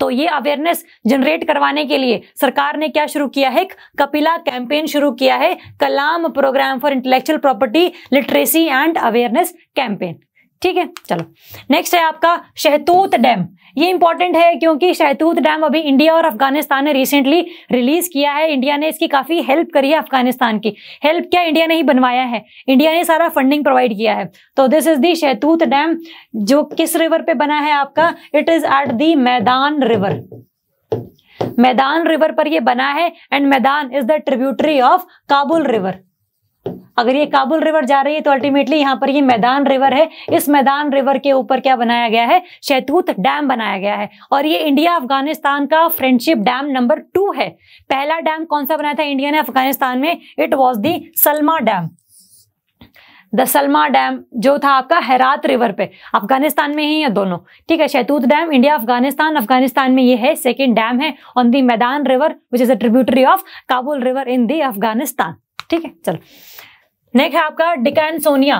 तो ये अवेयरनेस जनरेट करवाने के लिए सरकार ने क्या शुरू किया है कपिला कैंपेन शुरू किया है Kalam programme for intellectual property literacy and awareness campaign ठीक है चलो नेक्स्ट है आपका शहतूत डैम ये इंपॉर्टेंट है क्योंकि शहतूत डैम अभी इंडिया और अफगानिस्तान ने रिसेंटली रिलीज किया है इंडिया ने इसकी काफी हेल्प करी है अफगानिस्तान की हेल्प क्या इंडिया ने ही बनवाया है इंडिया ने सारा फंडिंग प्रोवाइड किया है तो दिस इज दी शहतूत डैम जो किस रिवर पे बना है आपका it is at the Maidan river मैदान रिवर पर यह बना है and Maidan is the tributary of Kabul river अगर ये काबुल रिवर जा रही है तो अल्टीमेटली यहाँ पर ये मैदान रिवर है इस मैदान रिवर के ऊपर क्या बनाया गया है शैतूत डैम बनाया गया है और ये इंडिया अफगानिस्तान का फ्रेंडशिप डैम नंबर टू है पहला डैम कौन सा बनाया था इंडिया ने अफगानिस्तान में it was the Salma dam the Salma dam जो था आपका हैरात रिवर पे अफगानिस्तान में ही है दोनों ठीक है शैतूत डैम इंडिया अफगानिस्तान अफगानिस्तान में ये है सेकेंड डैम है on the Maidan river which is a tributary of Kabul river in the Afghanistan ठीक है चलो नेक्स्ट है आपका डिकैनसोनिया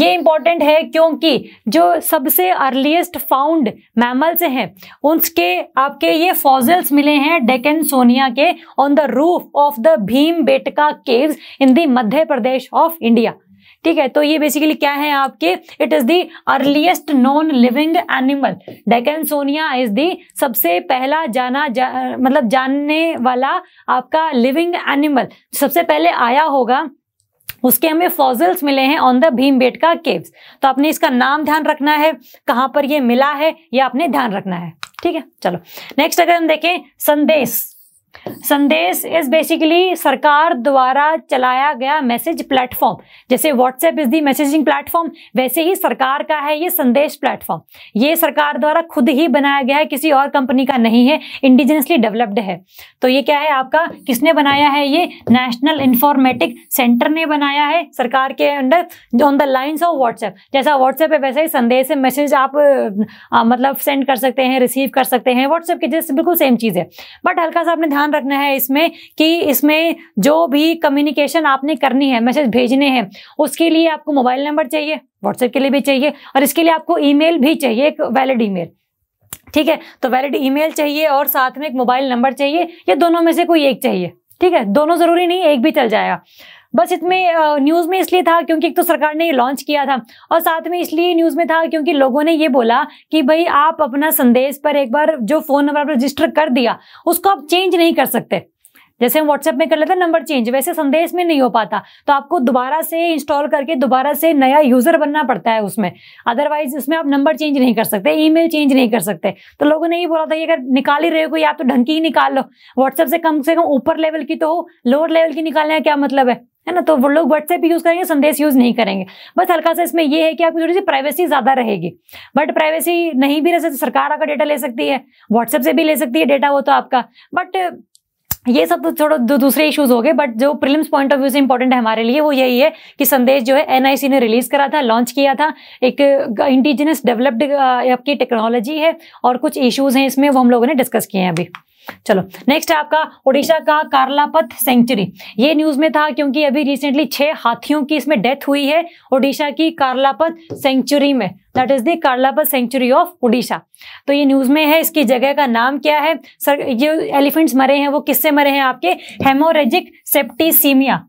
ये इंपॉर्टेंट है क्योंकि जो सबसे अर्लीस्ट फाउंड मैमल्स हैं उनके आपके ये फॉजल्स मिले हैं डेकन सोनिया के on the roof of the Bhimbetka caves in the Madhya Pradesh of India ठीक है तो ये बेसिकली क्या है आपके it is the earliest non living animal Dickinsonia is the सबसे पहला जाना जा, मतलब जानने वाला आपका लिविंग एनिमल सबसे पहले आया होगा ઉસકે હમે ફોસિલ્સ મિલે હે on the Bhimbetka caves તો અપને ઇસકા નામ ધ્યાન રખના હે કહા પર યે મિલા હે યે અપને ધ્યાન રખના હે ઠીક હે ચલો નેક્સ્ટ अगर हम देखें સંદેશ संदेश इज बेसिकली सरकार द्वारा चलाया गया मैसेज प्लेटफॉर्म जैसे WhatsApp is the messaging platform वैसे ही सरकार का है ये संदेश प्लेटफॉर्म ये सरकार द्वारा खुद ही बनाया गया है किसी और कंपनी का नहीं है इंडिजिनसली डेवलप्ड है तो ये क्या है आपका किसने बनाया है ये नेशनल इंफॉर्मेटिक सेंटर ने बनाया है सरकार के under on the lines of WhatsApp जैसा व्हाट्सएप है वैसे ही संदेश मैसेज आप आ, मतलब सेंड कर सकते हैं रिसीव कर सकते हैं व्हाट्सएप के जैसे बिल्कुल सेम चीज़ है बट हल्का सा आपने ध्यान रखना है इसमें कि इसमें जो भी कम्युनिकेशन आपने करनी है मैसेज भेजने हैं उसके लिए आपको मोबाइल नंबर चाहिए व्हाट्सएप के लिए भी चाहिए और इसके लिए आपको ईमेल भी चाहिए एक वैलिड ईमेल ठीक है तो वैलिड ईमेल चाहिए और साथ में एक मोबाइल नंबर चाहिए या दोनों में से कोई एक चाहिए ठीक है दोनों जरूरी नहीं एक भी चल जाएगा बस इसमें न्यूज़ में इसलिए था क्योंकि एक तो सरकार ने ये लॉन्च किया था और साथ में इसलिए न्यूज़ में था क्योंकि लोगों ने ये बोला कि भाई आप अपना संदेश पर एक बार जो फ़ोन नंबर आप रजिस्टर कर दिया उसको आप चेंज नहीं कर सकते जैसे हम व्हाट्सएप में कर लेते हैं नंबर चेंज वैसे संदेश में नहीं हो पाता तो आपको दोबारा से इंस्टॉल करके दोबारा से नया यूजर बनना पड़ता है उसमें अदरवाइज उसमें आप नंबर चेंज नहीं कर सकते ईमेल चेंज नहीं कर सकते तो लोगों ने ये बोला था कि अगर निकाल ही रहे हो कोई आप तो ढंग की ही निकाल लो व्हाट्सएप से कम से कम ऊपर लेवल की तो हो लोअर लेवल की निकालने का क्या मतलब है है ना तो वो लोग व्हाट्सएप यूज़ करेंगे संदेश यूज़ नहीं करेंगे बस हल्का सा इसमें ये है कि आपकी थोड़ी सी प्राइवेसी ज़्यादा रहेगी बट प्राइवेसी नहीं भी रह सकती सरकार आपका डेटा ले सकती है व्हाट्सएप से भी ले सकती है डेटा वो तो आपका बट ये सब तो थोड़ा दू, दूसरे इश्यूज हो गए बट जो प्रिलिम्स पॉइंट ऑफ व्यू से इंपॉर्टेंट है हमारे लिए वो यही है कि संदेश जो है एनआईसी ने रिलीज करा था लॉन्च किया था एक इंडिजिनस डेवलप्ड uh, आपकी टेक्नोलॉजी है और कुछ इश्यूज हैं इसमें वो हम लोगों ने डिस्कस किए हैं अभी चलो नेक्स्ट है आपका ओडिशा का कारलापथ सेंचुरी ये न्यूज में था क्योंकि अभी रिसेंटली छह हाथियों की इसमें डेथ हुई है ओडिशा की कारलापथ सेंचुरी में that is the sanctuary of Odisha तो ये न्यूज में है इसकी जगह का नाम क्या है सर ये एलिफेंट्स मरे हैं वो किससे मरे हैं आपके हेमोरेजिक सेप्टीसीमिया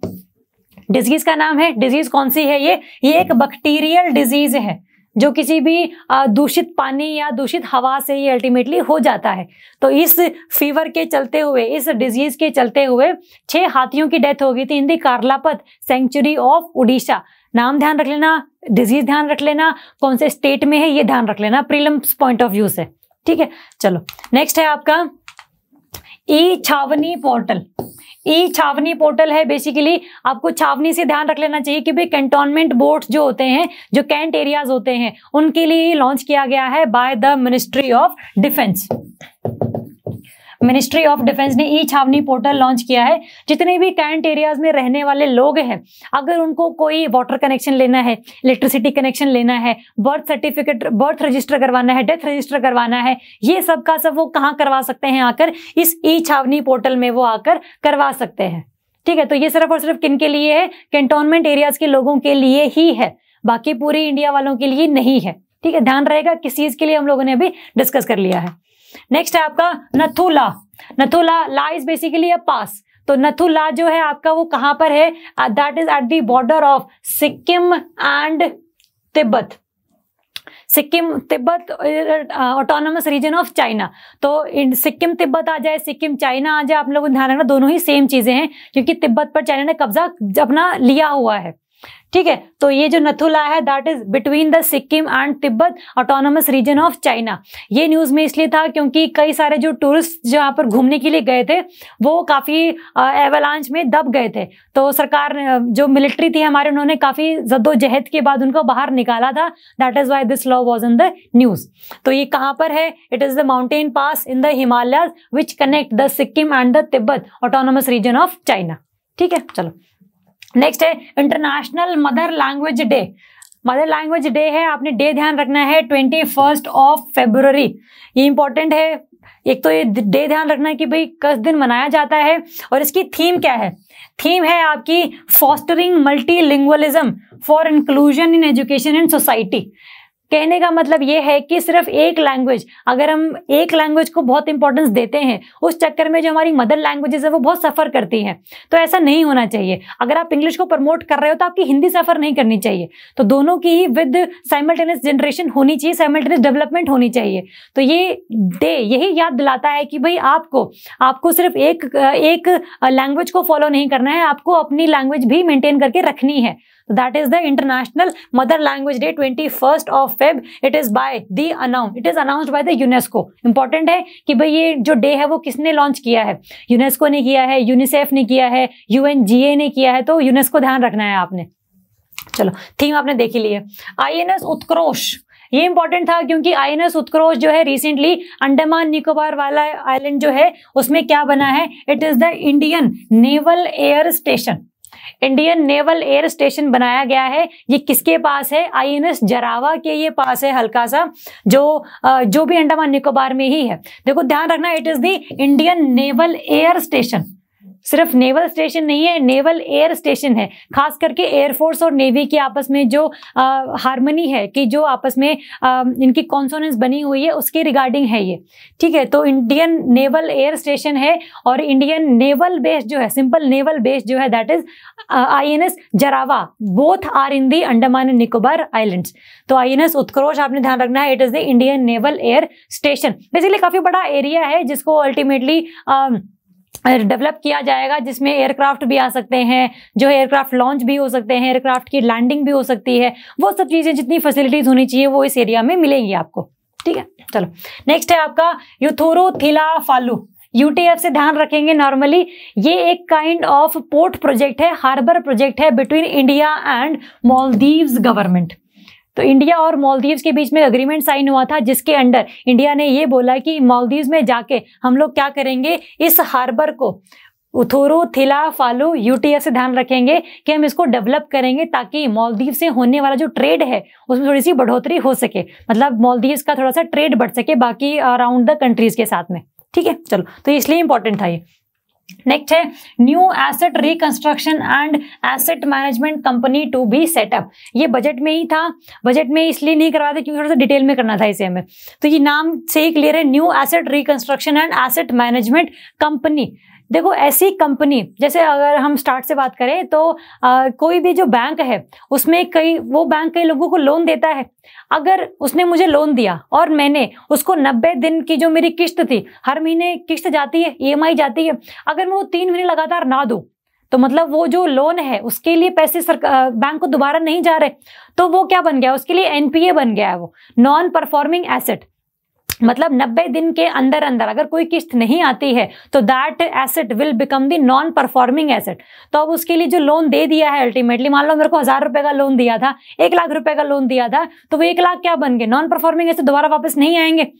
डिजीज का नाम है डिजीज कौन सी है ये ये एक बैक्टीरियल डिजीज है जो किसी भी दूषित पानी या दूषित हवा से ही अल्टीमेटली हो जाता है तो इस फीवर के चलते हुए इस डिजीज के चलते हुए छह हाथियों की डेथ हो गई थी in the Karlapat sanctuary of Orissa नाम ध्यान रख लेना डिजीज ध्यान रख लेना कौन से स्टेट में है ये ध्यान रख लेना प्रिलम्स पॉइंट ऑफ व्यू से ठीक है चलो नेक्स्ट है आपका ई छावनी पोर्टल ई छावनी पोर्टल है बेसिकली आपको छावनी से ध्यान रख लेना चाहिए कि भाई कंटोनमेंट बोर्ड जो होते हैं जो कैंट एरियाज होते हैं उनके लिए लॉन्च किया गया है by the ministry of defence ministry of defence ने ई छावनी पोर्टल लॉन्च किया है जितने भी कैंट एरियाज में रहने वाले लोग हैं अगर उनको कोई वाटर कनेक्शन लेना है इलेक्ट्रिसिटी कनेक्शन लेना है बर्थ सर्टिफिकेट बर्थ रजिस्टर करवाना है डेथ रजिस्टर करवाना है ये सब का सब वो कहाँ करवा सकते हैं आकर इस ई छावनी पोर्टल में वो आकर करवा सकते हैं ठीक है तो ये सिर्फ और सिर्फ किन के लिए है कंटोनमेंट एरियाज के लोगों के लिए ही है बाकी पूरी इंडिया वालों के लिए नहीं है ठीक है ध्यान रहेगा किस चीज के लिए हम लोगों ने अभी डिस्कस कर लिया है नेक्स्ट है आपका नथुला नथुला ला इज बेसिकली अ पास तो नथुला जो है आपका वो कहां पर है that is at the border of Sikkim and Tibet Sikkim Tibet autonomous region of China तो सिक्किम तिब्बत आ जाए सिक्किम चाइना आ जाए आप लोगों को ध्यान रखना दोनों ही सेम चीजें हैं क्योंकि तिब्बत पर चाइना ने कब्जा अपना लिया हुआ है ठीक है तो ये जो नथुला है that is between the Sikkim and Tibet autonomous region of China ये न्यूज में इसलिए था क्योंकि कई सारे जो टूरिस्ट जहाँ पर घूमने के लिए गए थे वो काफी एवलांच में दब गए थे तो सरकार जो मिलिट्री थी हमारे उन्होंने काफी जद्दोजहद के बाद उनको बाहर निकाला था that is why this law was in the news तो ये कहाँ पर है it is the mountain pass in the Himalaya which connect the Sikkim and the Tibet autonomous region of China ठीक है चलो नेक्स्ट है international mother language day mother language day है आपने डे ध्यान रखना है ट्वेंटी फर्स्ट ऑफ फेब्रवरी ये इंपॉर्टेंट है एक तो ये डे ध्यान रखना है कि भाई कस दिन मनाया जाता है और इसकी थीम क्या है थीम है आपकी fostering multilingualism for inclusion in education and society कहने का मतलब ये है कि सिर्फ एक लैंग्वेज अगर हम एक लैंग्वेज को बहुत इंपॉर्टेंस देते हैं उस चक्कर में जो हमारी मदर लैंग्वेजेस है वो बहुत सफ़र करती हैं तो ऐसा नहीं होना चाहिए अगर आप इंग्लिश को प्रमोट कर रहे हो तो आपकी हिंदी सफ़र नहीं करनी चाहिए तो दोनों की ही विद साइमल्टेनियस जनरेशन होनी चाहिए साइमल्टेनियस डेवलपमेंट होनी चाहिए तो ये डे यही याद दिलाता है कि भाई आपको आपको सिर्फ एक एक लैंग्वेज को फॉलो नहीं करना है आपको अपनी लैंग्वेज भी मेंटेन करके रखनी है that is the international mother language day twenty first of Feb it is by the announce it is announced by the UNESCO important है कि भाई ये जो डे है वो किसने लॉन्च किया है यूनेस्को ने किया है यूनिसेफ ने किया है यूएनजीए ने किया है तो यूनेस्को ध्यान रखना है आपने चलो थीम आपने देख ही ली है आई उत्क्रोश ये इंपॉर्टेंट था क्योंकि आई एन उत्क्रोश जो है रिसेंटली अंडमान निकोबार वाला आइलैंड जो है उसमें क्या बना है it is the Indian naval air station Indian naval air station बनाया गया है ये किसके पास है आईएनएस जरावा के ये पास है हल्का सा जो जो भी अंडमान निकोबार में ही है देखो ध्यान रखना it is the Indian naval air station सिर्फ नेवल स्टेशन नहीं है नेवल एयर स्टेशन है खास करके एयरफोर्स और नेवी की आपस में जो हारमोनी है कि जो आपस में आ, इनकी कॉन्सोनेंस बनी हुई है उसके रिगार्डिंग है ये ठीक है तो इंडियन नेवल एयर स्टेशन है और इंडियन नेवल बेस जो है सिंपल नेवल बेस जो है that is I N S Jarawa both are in the Andaman and Nicobar islands तो आई एन एस उत्क्रोश आपने ध्यान रखना है it is the Indian naval air station basically काफी बड़ा एरिया है जिसको अल्टीमेटली डेवलप किया जाएगा जिसमें एयरक्राफ्ट भी आ सकते हैं जो एयरक्राफ्ट लॉन्च भी हो सकते हैं एयरक्राफ्ट की लैंडिंग भी हो सकती है वो सब चीज़ें जितनी फैसिलिटीज़ होनी चाहिए वो इस एरिया में मिलेंगी आपको ठीक है चलो नेक्स्ट है आपका यूथोरो थिला फालू यूटीएफ से ध्यान रखेंगे नॉर्मली ये एक काइंड ऑफ पोर्ट प्रोजेक्ट है हार्बर प्रोजेक्ट है between India and Maldive government तो इंडिया और मालदीव्स के बीच में अग्रीमेंट साइन हुआ था जिसके अंडर इंडिया ने ये बोला कि मालदीव्स में जाके हम लोग क्या करेंगे इस हार्बर को उथोरो थिला फालू यूटीएफ से ध्यान रखेंगे कि हम इसको डेवलप करेंगे ताकि मालदीव से होने वाला जो ट्रेड है उसमें थोड़ी सी बढ़ोतरी हो सके मतलब मालदीव्स का थोड़ा सा ट्रेड बढ़ सके बाकी अराउंड द कंट्रीज के साथ में ठीक है चलो तो इसलिए इंपॉर्टेंट था ये नेक्स्ट है new asset reconstruction and asset management company to be set up ये बजट में ही था बजट में इसलिए नहीं करवा थे क्योंकि थोड़ा सा डिटेल में करना था इसे हमें तो ये नाम से ही क्लियर है new asset reconstruction and asset management company देखो ऐसी कंपनी जैसे अगर हम स्टार्ट से बात करें तो आ, कोई भी जो बैंक है उसमें कई वो बैंक कई लोगों को लोन देता है अगर उसने मुझे लोन दिया और मैंने उसको नब्बे दिन की जो मेरी किश्त थी हर महीने किश्त जाती है ई e जाती है अगर मैं वो तीन महीने लगातार ना दूँ तो मतलब वो जो लोन है उसके लिए पैसे सरकार बैंक को दोबारा नहीं जा रहे तो वो क्या बन गया उसके लिए एनपीए बन गया है वो नॉन परफॉर्मिंग एसेट मतलब 90 दिन के अंदर अंदर अगर कोई किस्त नहीं आती है तो that asset will become the non performing asset तो अब उसके लिए जो लोन दे दिया है अल्टीमेटली मान लो मेरे को हज़ार रुपये का लोन दिया था एक लाख रुपये का लोन दिया था तो वो एक लाख क्या बन गए नॉन परफॉर्मिंग एसेट दोबारा वापस नहीं आएंगे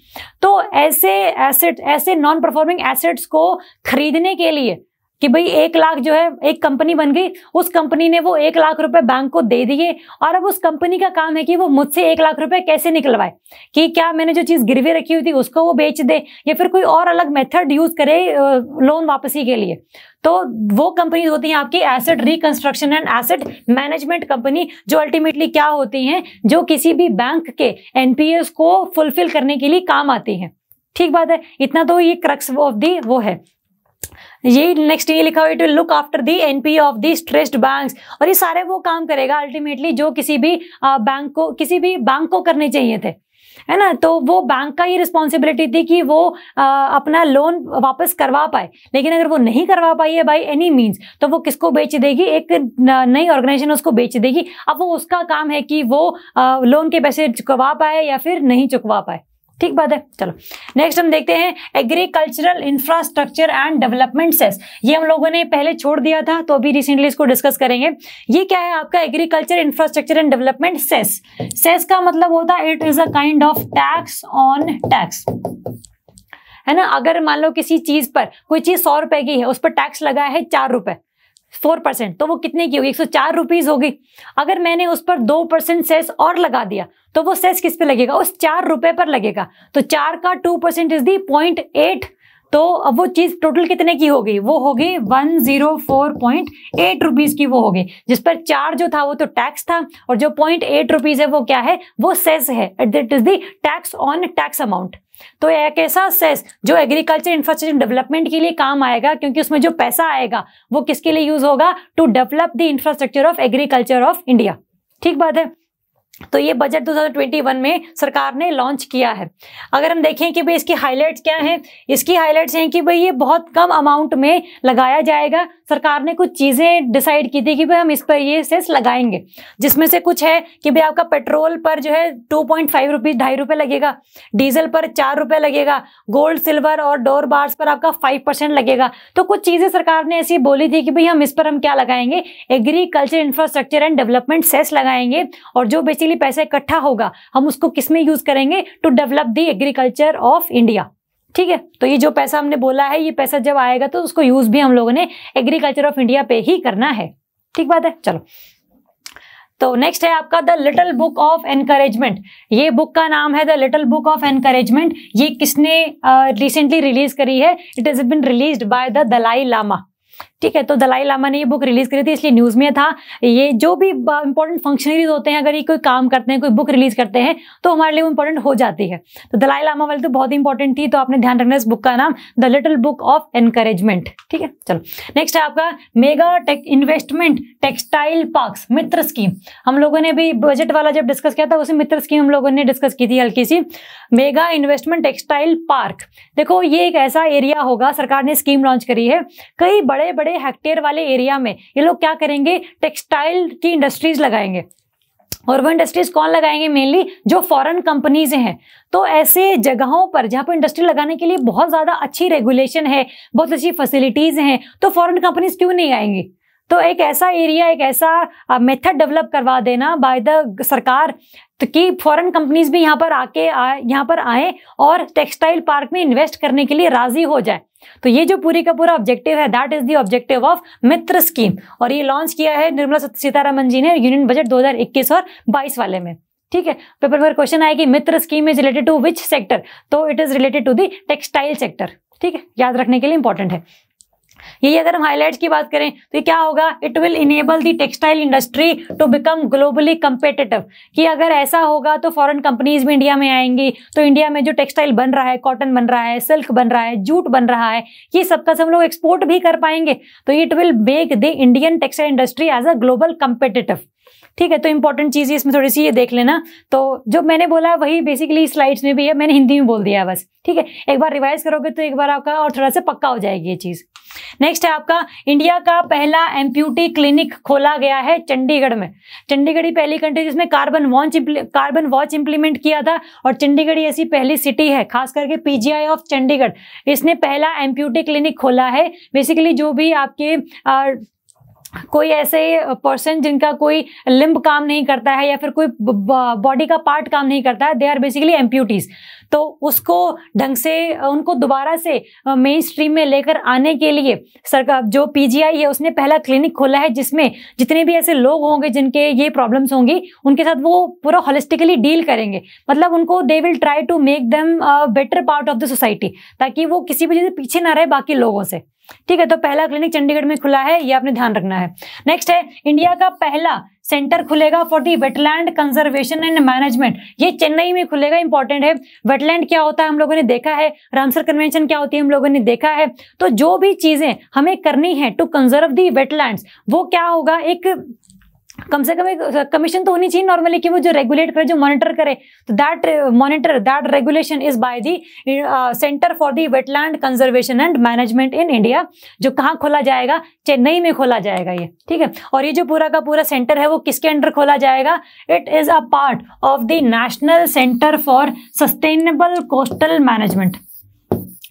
तो ऐसे एसेट ऐसे नॉन परफॉर्मिंग एसेट्स को खरीदने के लिए कि भाई एक लाख जो है एक कंपनी बन गई उस कंपनी ने वो एक लाख रुपए बैंक को दे दिए और अब उस कंपनी का काम है कि वो मुझसे एक लाख रुपए कैसे निकलवाए कि क्या मैंने जो चीज़ गिरवी रखी हुई थी उसको वो बेच दे या फिर कोई और अलग मेथड यूज़ करे लोन वापसी के लिए तो वो कंपनीज होती हैं आपकी asset reconstruction and asset management company जो अल्टीमेटली क्या होती हैं जो किसी भी बैंक के एनपीएस को फुलफिल करने के लिए काम आती हैं ठीक बात है इतना तो ये क्रक्स ऑफ दी वो है ये नेक्स्ट ये लिखा हुआ it will look after the NPA of the stressed banks और ये सारे वो काम करेगा अल्टीमेटली जो किसी भी बैंक को किसी भी बैंक को करने चाहिए थे है ना तो वो बैंक का ये रिस्पॉन्सिबिलिटी थी कि वो आ, अपना लोन वापस करवा पाए लेकिन अगर वो नहीं करवा पाई है बाई एनी मीन्स तो वो किसको बेच देगी एक नई ऑर्गेनाइजेशन उसको बेच देगी अब वो उसका काम है कि वो आ, लोन के पैसे चुकवा पाए या फिर नहीं चुकवा पाए ठीक बात है चलो नेक्स्ट हम देखते हैं agricultural infrastructure and development cess ये हम लोगों ने पहले छोड़ दिया था तो अभी रिसेंटली इसको डिस्कस करेंगे ये क्या है आपका agriculture infrastructure and development cess cess का मतलब होता है it is a kind of tax on tax है ना अगर मान लो किसी चीज पर कोई चीज सौ रुपए की है उस पर टैक्स लगा है चार रुपए फोर परसेंट तो वो कितने की होगी एक सौ चार रुपीज होगी अगर मैंने उस पर दो परसेंट सेस और लगा दिया तो वो सेस किस पे लगेगा उस चार रुपए पर लगेगा तो चार का two percent is the point eight तो अब वो चीज़ टोटल कितने की होगी वो होगी one zero four point eight rupees की वो होगी जिस पर चार जो था वो तो टैक्स था और जो पॉइंट एट रुपीज़ है वो क्या है वो सेस है that is the tax on tax amount तो एक ऐसा सेस जो एग्रीकल्चर इंफ्रास्ट्रक्चर डेवलपमेंट के लिए काम आएगा क्योंकि उसमें जो पैसा आएगा वो किसके लिए यूज होगा to develop the infrastructure of agriculture of India ठीक बात है तो ये बजट 2021 में सरकार ने लॉन्च किया है अगर हम देखें कि भाई इसकी हाईलाइट क्या हैं इसकी हाईलाइट्स हैं कि भाई ये बहुत कम अमाउंट में लगाया जाएगा सरकार ने कुछ चीज़ें डिसाइड की थी कि भाई हम इस पर ये सेस लगाएंगे जिसमें से कुछ है कि भाई आपका पेट्रोल पर जो है टू पॉइंट फाइव रुपीज़ ढाई रुपये लगेगा डीजल पर चार रुपये लगेगा गोल्ड सिल्वर और डोर बार्स पर आपका फाइव परसेंट लगेगा तो कुछ चीज़ें सरकार ने ऐसी बोली थी कि भाई हम इस पर हम क्या लगाएंगे agriculture infrastructure and development cess लगाएंगे और जो बेसिकली पैसा इकट्ठा होगा हम उसको किस में यूज़ करेंगे to develop the agriculture of India ठीक है तो ये जो पैसा हमने बोला है ये पैसा जब आएगा तो उसको यूज भी हम लोगों ने एग्रीकल्चर ऑफ इंडिया पे ही करना है ठीक बात है चलो तो नेक्स्ट है आपका the little book of encouragement ये बुक का नाम है the little book of encouragement ये किसने रिसेंटली uh, रिलीज करी है it is been release by the Dalai Lama ठीक है तो दलाई लामा ने ये बुक रिलीज करी थी इसलिए न्यूज में था ये जो भी इंपॉर्टेंट फंक्शनरीज होते हैं अगर ये कोई काम करते हैं कोई बुक रिलीज करते हैं तो हमारे लिए इंपॉर्टेंट हो जाती है तो दलाई लामा वाली तो बहुत इंपॉर्टेंट थी तो आपने ध्यान रखना इस बुक का नाम the little book of encouragement ठीक है चलो नेक्स्ट है आपका mega tech investment textile park Mitra scheme हम लोगों ने भी बजट वाला जब डिस्कस किया था उसी मित्र स्कीम हम लोगों ने डिस्कस की थी हल्की सी मेगा इन्वेस्टमेंट टेक्सटाइल पार्क देखो ये एक ऐसा एरिया होगा सरकार ने स्कीम लॉन्च करी है कई बड़े बड़े बड़े हेक्टेयर वाले एरिया में ये लोग क्या करेंगे टेक्सटाइल की इंडस्ट्रीज लगाएंगे और वो इंडस्ट्रीज कौन लगाएंगे मेनली जो फॉरेन कंपनीज हैं तो ऐसे जगहों पर जहाँ पर इंडस्ट्री लगाने के लिए बहुत ज़्यादा अच्छी रेगुलेशन है बहुत अच्छी फैसिलिटीज़ हैं तो फॉरेन कंपनीज क्यों नहीं आएंगी तो एक ऐसा एरिया एक ऐसा मेथड डेवलप करवा देना बाय द सरकार तो कि फॉरेन कंपनीज भी यहाँ पर आके यहाँ पर आए और टेक्सटाइल पार्क में इन्वेस्ट करने के लिए राजी हो जाए तो ये जो पूरी का पूरा ऑब्जेक्टिव है that is the objective of Mitra scheme और ये लॉन्च किया है निर्मला सीतारामन जी ने यूनियन बजट 2021 और 22 वाले में ठीक है पेपर पर क्वेश्चन आएगी Mitra scheme is related to which sector तो it is related to the textile sector ठीक है याद रखने के लिए इंपॉर्टेंट है यही अगर हम हाईलाइट्स की बात करें तो क्या होगा it will enable the textile industry to become globally competitive कि अगर ऐसा होगा तो फॉरेन कंपनीज भी इंडिया में आएंगी तो इंडिया में जो टेक्सटाइल बन रहा है कॉटन बन रहा है सिल्क बन रहा है जूट बन रहा है ये सबका सब हम लोग एक्सपोर्ट भी कर पाएंगे तो it will make the Indian textile industry as a global competitive ठीक है तो इंपॉर्टेंट चीज़ इसमें थोड़ी सी ये देख लेना तो जो मैंने बोला वही बेसिकली स्लाइड्स में भी है मैंने हिंदी में बोल दिया बस ठीक है एक बार रिवाइज करोगे तो एक बार आपका और थोड़ा सा पक्का हो जाएगी ये चीज़ नेक्स्ट है आपका इंडिया का पहला एम्प्यूटी क्लिनिक खोला गया है चंडीगढ़ में चंडीगढ़ ही पहली कंट्री जिसमें carbon watch carbon watch implement किया था और चंडीगढ़ ऐसी पहली सिटी है खास करके पीजीआई ऑफ चंडीगढ़ इसने पहला एम्प्यूटी क्लिनिक खोला है बेसिकली जो भी आपके आ, कोई ऐसे पर्सन जिनका कोई लिम्ब काम नहीं करता है या फिर कोई बॉडी का पार्ट काम नहीं करता है दे आर बेसिकली एम्प्यूटीज तो उसको ढंग से उनको दोबारा से मेन स्ट्रीम में लेकर आने के लिए सरकार जो पीजीआई है उसने पहला क्लिनिक खोला है जिसमें जितने भी ऐसे लोग होंगे जिनके ये प्रॉब्लम्स होंगी उनके साथ वो पूरा होलिस्टिकली डील करेंगे मतलब उनको they will try to make them better part of the society ताकि वो किसी चीज़ से पीछे ना रहे बाकी लोगों से ठीक है तो पहला क्लिनिक चंडीगढ़ में खुला है ये आपने ध्यान रखना है नेक्स्ट है इंडिया का पहला सेंटर खुलेगा for the wetland conservation and management ये चेन्नई में खुलेगा इंपॉर्टेंट है वेटलैंड क्या होता है हम लोगों ने देखा है रामसर कन्वेंशन क्या होती है हम लोगों ने देखा है तो जो भी चीजें हमें करनी है टू कंजर्व दी वेटलैंड वो क्या होगा एक कम से कम एक कमीशन तो होनी चाहिए नॉर्मली कि वो जो रेगुलेट करे जो मॉनिटर करे तो that monitor that regulation is by the centre for the wetland conservation and management in India जो कहाँ खोला जाएगा चेन्नई में खोला जाएगा ये ठीक है और ये जो पूरा का पूरा सेंटर है वो किसके अंडर खोला जाएगा it is a part of the national centre for sustainable coastal management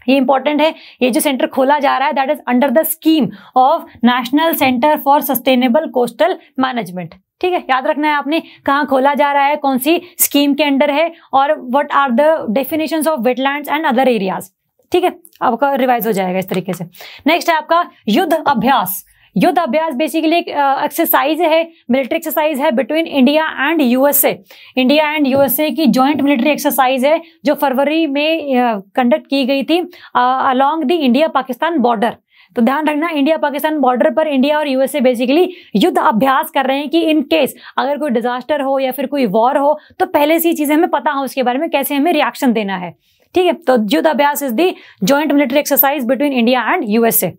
ये इंपॉर्टेंट है ये जो सेंटर खोला जा रहा है that is under the scheme of national centre for sustainable coastal management ठीक है याद रखना है आपने कहाँ खोला जा रहा है कौन सी स्कीम के अंडर है और what are the definition of wetland and other areas ठीक है आपका रिवाइज हो जाएगा इस तरीके से नेक्स्ट है आपका युद्ध अभ्यास युद्ध अभ्यास बेसिकली एक एक्सरसाइज है मिलिट्री एक्सरसाइज है between India and USA India and USA की जॉइंट मिलिट्री एक्सरसाइज है जो फरवरी में कंडक्ट की गई थी along the India Pakistan border तो ध्यान रखना इंडिया पाकिस्तान बॉर्डर पर इंडिया और यूएसए बेसिकली युद्ध अभ्यास कर रहे हैं कि इन केस अगर कोई डिजास्टर हो या फिर कोई वॉर हो तो पहले से ही चीज़ें हमें पता हो उसके बारे में कैसे हमें रिएक्शन देना है ठीक है तो Yudh Abhyas is the joint military exercise between India and USA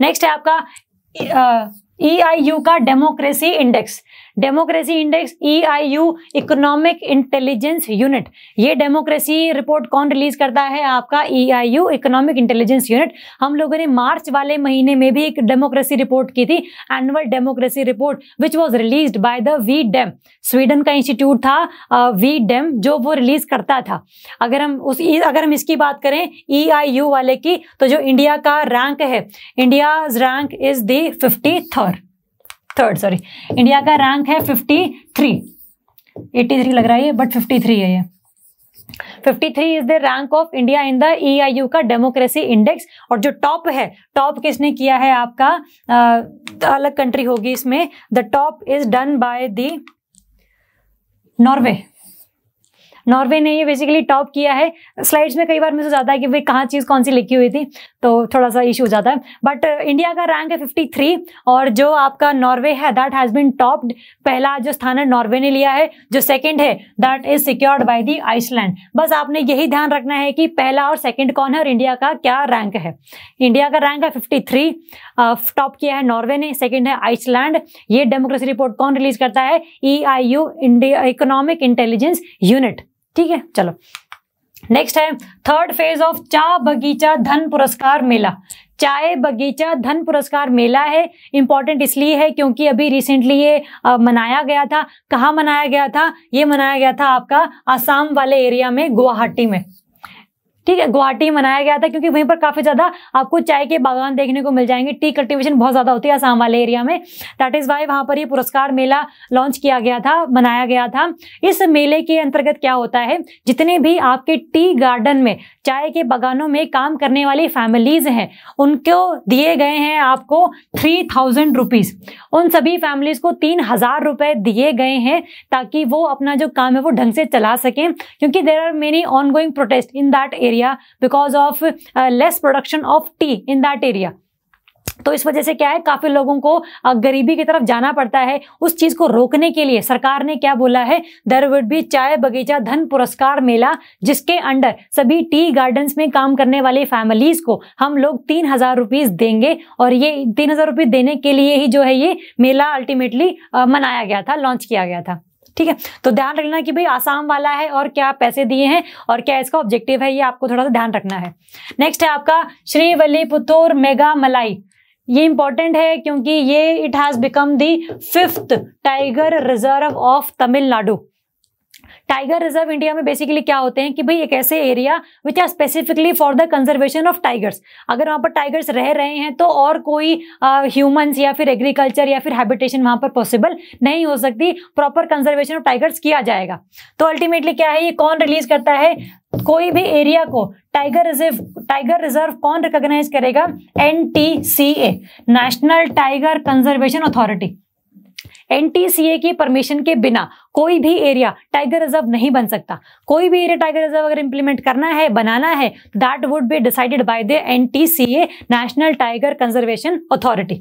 next है आपका ई आई यू का democracy index democracy index E I U economic intelligence unit ये डेमोक्रेसी रिपोर्ट कौन रिलीज करता है आपका E I U economic intelligence unit हम लोगों ने मार्च वाले महीने में भी एक डेमोक्रेसी रिपोर्ट की थी annual democracy report which was release by the V Dem Sweden का इंस्टीट्यूट था वी डेम e जो वो रिलीज करता था अगर हम उस अगर हम इसकी बात करें ई आई यू वाले की तो जो इंडिया का रैंक है India rank is the fifty third third sorry India का रैंक है फिफ्टी थ्री एट्टी थ्री लग रहा है बट फिफ्टी थ्री है ये fifty three is the rank of India in the E I U का डेमोक्रेसी इंडेक्स और जो टॉप है टॉप किसने किया है आपका आ, अलग कंट्री होगी इसमें the top is done by the Norway Norway ने ये बेसिकली टॉप किया है स्लाइड्स में कई बार मुझे ज़्यादा है कि भाई कहाँ चीज़ कौन सी लिखी हुई थी तो थोड़ा सा इशू हो जाता है बट इंडिया uh, का रैंक है फिफ्टी और जो आपका नॉर्वे है दैट हैज़ बिन टॉप्ड पहला जो स्थान है नॉर्वे ने लिया है जो सेकेंड है that is secured by the Iceland बस आपने यही ध्यान रखना है कि पहला और सेकेंड कौन है और इंडिया का क्या रैंक है इंडिया का रैंक है फिफ्टी थ्री टॉप किया है नॉर्वे ने सेकेंड है आइसलैंड ये डेमोक्रेसी रिपोर्ट कौन रिलीज करता है E I U India economic intelligence unit ठीक है चलो नेक्स्ट है थर्ड फेज ऑफ चा बगीचा धन पुरस्कार मेला चाय बगीचा धन पुरस्कार मेला है इम्पॉर्टेंट इसलिए है क्योंकि अभी रिसेंटली ये मनाया गया था कहाँ मनाया गया था ये मनाया गया था आपका आसाम वाले एरिया में गुवाहाटी में ठीक है गुवाहाटी मनाया गया था क्योंकि वहीं पर काफ़ी ज़्यादा आपको चाय के बागान देखने को मिल जाएंगे टी कल्टिवेशन बहुत ज़्यादा होती है आसाम वाले एरिया में दैट इज़ वाई वहां पर ये पुरस्कार मेला लॉन्च किया गया था मनाया गया था इस मेले के अंतर्गत क्या होता है जितने भी आपके टी गार्डन में चाय के बागानों में काम करने वाली फैमिलीज हैं उनको दिए गए हैं आपको थ्री थाउजेंड रुपीज़ उन सभी फैमिलीज को तीन हज़ार रुपए दिए गए हैं ताकि वो अपना जो काम है वो ढंग से चला सकें क्योंकि there are many on going protest in that area area because of less production of tea in that area तो इस वजह से क्या है काफी लोगों को गरीबी की तरफ जाना पड़ता है उस चीज को रोकने के लिए सरकार ने क्या बोला है दर वुड भी चाय बगीचा धन पुरस्कार मेला जिसके अंडर सभी टी गार्डन्स में काम करने वाले फैमिलीज को हम लोग तीन हजार रुपीज देंगे और ये तीन हजार रुपीज देने के लिए ही जो है ये मेला अल्टीमेटली मनाया गया था लॉन्च किया गया था ठीक है तो ध्यान रखना कि भाई आसाम वाला है और क्या पैसे दिए हैं और क्या इसका ऑब्जेक्टिव है ये आपको थोड़ा सा ध्यान रखना है नेक्स्ट है आपका श्री पुतोर मेगा मलाई ये इंपॉर्टेंट है क्योंकि ये it has become the fifth tiger reserve of Tamil Nadu tiger reserve India में बेसिकली क्या होते हैं कि भाई एक ऐसे area which are specifically for the conservation of tigers अगर वहाँ पर टाइगर्स रह रहे हैं तो और कोई ह्यूमंस या फिर एग्रीकल्चर या फिर हैबिटेशन वहाँ पर पॉसिबल नहीं हो सकती प्रॉपर कंजर्वेशन ऑफ टाइगर्स किया जाएगा तो अल्टीमेटली क्या है ये कौन रिलीज करता है कोई भी एरिया को टाइगर रिजर्व टाइगर रिजर्व कौन रिकॉग्नाइज करेगा N national tiger conservation authority NTCA की परमिशन के बिना कोई भी एरिया टाइगर रिजर्व नहीं बन सकता कोई भी एरिया टाइगर रिजर्व अगर इंप्लीमेंट करना है बनाना है that would be decided by the NTCA national tiger conservation authority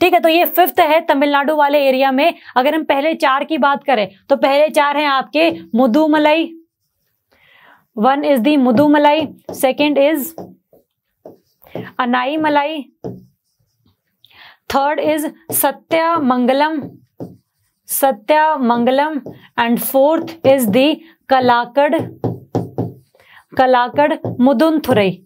ठीक है तो ये फिफ्थ है तमिलनाडु वाले एरिया में अगर हम पहले चार की बात करें तो पहले चार हैं आपके Mudumalai one is the Mudumalai second is Anamalai third is Sathyamangalam Mangalam and fourth is the Kalakad Kalakad Mundanthurai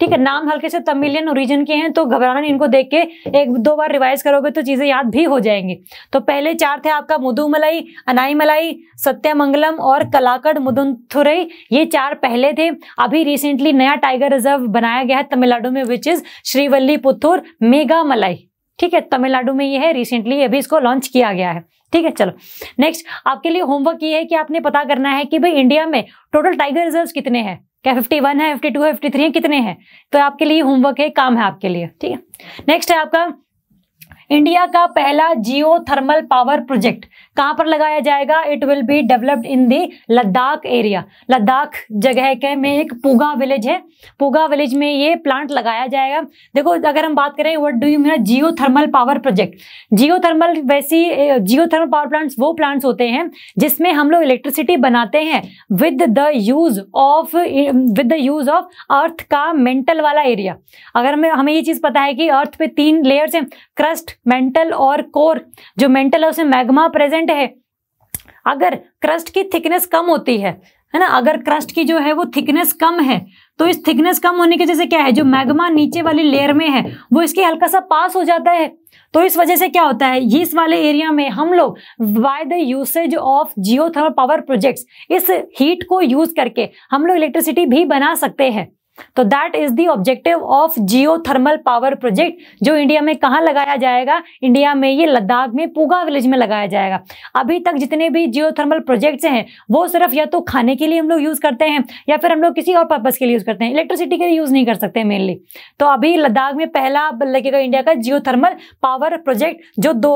ठीक है नाम हल्के से तमिलियन ओरिजिन के हैं तो घबराना नहीं इनको देख के एक दो बार रिवाइज करोगे तो चीज़ें याद भी हो जाएंगी तो पहले चार थे आपका मुदुमलाई अनाईमलाई सत्यमंगलम और कलाकड़ मुदुन थुरई ये चार पहले थे अभी रिसेंटली नया टाइगर रिजर्व बनाया गया है तमिलनाडु में which is Srivilliputhur Megamalai ठीक है तमिलनाडु में ये है रिसेंटली अभी इसको लॉन्च किया गया है ठीक है चलो नेक्स्ट आपके लिए होमवर्क ये है कि आपने पता करना है कि भाई इंडिया में टोटल टाइगर रिजर्व कितने हैं क्या फिफ्टी वन है फिफ्टी टू है फिफ्टी थ्री है कितने हैं तो आपके लिए होमवर्क है काम है आपके लिए ठीक है नेक्स्ट है आपका इंडिया का पहला जियो थर्मल पावर प्रोजेक्ट कहाँ पर लगाया जाएगा it will be developed in the Ladakh area Ladakh जगह के में एक पुगा विलेज है पुगा विलेज में ये प्लांट लगाया जाएगा देखो अगर हम बात करें what do you mean geothermal power project geothermal वैसी जियो थर्मल पावर प्लांट्स वो प्लांट्स होते हैं जिसमें हम लोग इलेक्ट्रिसिटी बनाते हैं with the use of with the use of earth का मेंटल वाला एरिया अगर हमें हमें ये चीज़ पता है कि अर्थ पे तीन लेयर्स हैं क्रस्ट मेंटल और कोर जो मेंटल है उसमें मैग्मा प्रेजेंट है अगर क्रस्ट की थिकनेस कम होती है है ना अगर क्रस्ट की जो है वो थिकनेस कम है तो इस थिकनेस कम होने की वजह से क्या है जो मैग्मा नीचे वाली लेयर में है वो इसके हल्का सा पास हो जाता है तो इस वजह से क्या होता है ये इस वाले एरिया में हम लोग by the usage of geothermal power projects इस हीट को यूज करके हम लोग इलेक्ट्रिसिटी भी बना सकते हैं तो that is the objective of geothermal power project जो इंडिया में कहाँ लगाया जाएगा इंडिया में ये लद्दाख में पूगा विलेज में लगाया जाएगा अभी तक जितने भी जियो थर्मल प्रोजेक्ट्स हैं वो सिर्फ या तो खाने के लिए हम लोग यूज़ करते हैं या फिर हम लोग किसी और पर्पज़ के लिए यूज़ करते हैं इलेक्ट्रिसिटी के लिए यूज़ नहीं कर सकते मेनली तो अभी लद्दाख में पहला लगेगा इंडिया का जियो थर्मल पावर प्रोजेक्ट जो दो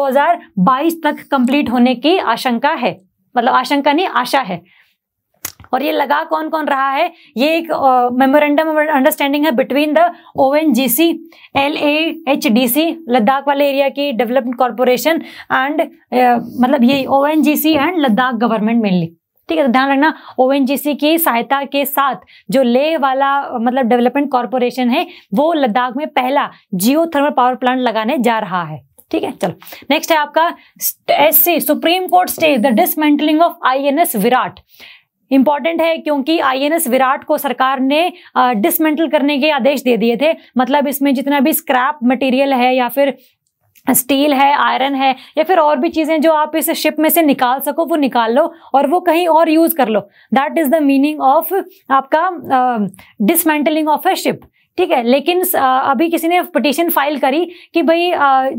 तक कंप्लीट होने की आशंका है मतलब आशंका नहीं आशा है और ये लगा कौन कौन रहा है ये एक मेमोरेंडम अंडरस्टैंडिंग है between the O N G C L A H D C Ladakh वाले एरिया की डेवलपमेंट कॉरपोरेशन एंड मतलब ये O N G C and Ladakh government mainly ठीक है तो ध्यान रखना ओ की सहायता के साथ जो लेह वाला मतलब डेवलपमेंट कॉरपोरेशन है वो लद्दाख में पहला जियो थर्मल पावर प्लांट लगाने जा रहा है ठीक है चलो नेक्स्ट है आपका S C supreme court stage the dismantling of I N S Viraat important है क्योंकि आईएनएस विराट को सरकार ने डिसमेंटल करने के आदेश दे दिए थे मतलब इसमें जितना भी स्क्रैप मटेरियल है या फिर स्टील है आयरन है या फिर और भी चीज़ें जो आप इस शिप में से निकाल सको वो निकाल लो और वो कहीं और यूज़ कर लो that is the meaning of आपका डिसमेंटलिंग ऑफ अ शिप ठीक है लेकिन अभी किसी ने पिटिशन फाइल करी कि भाई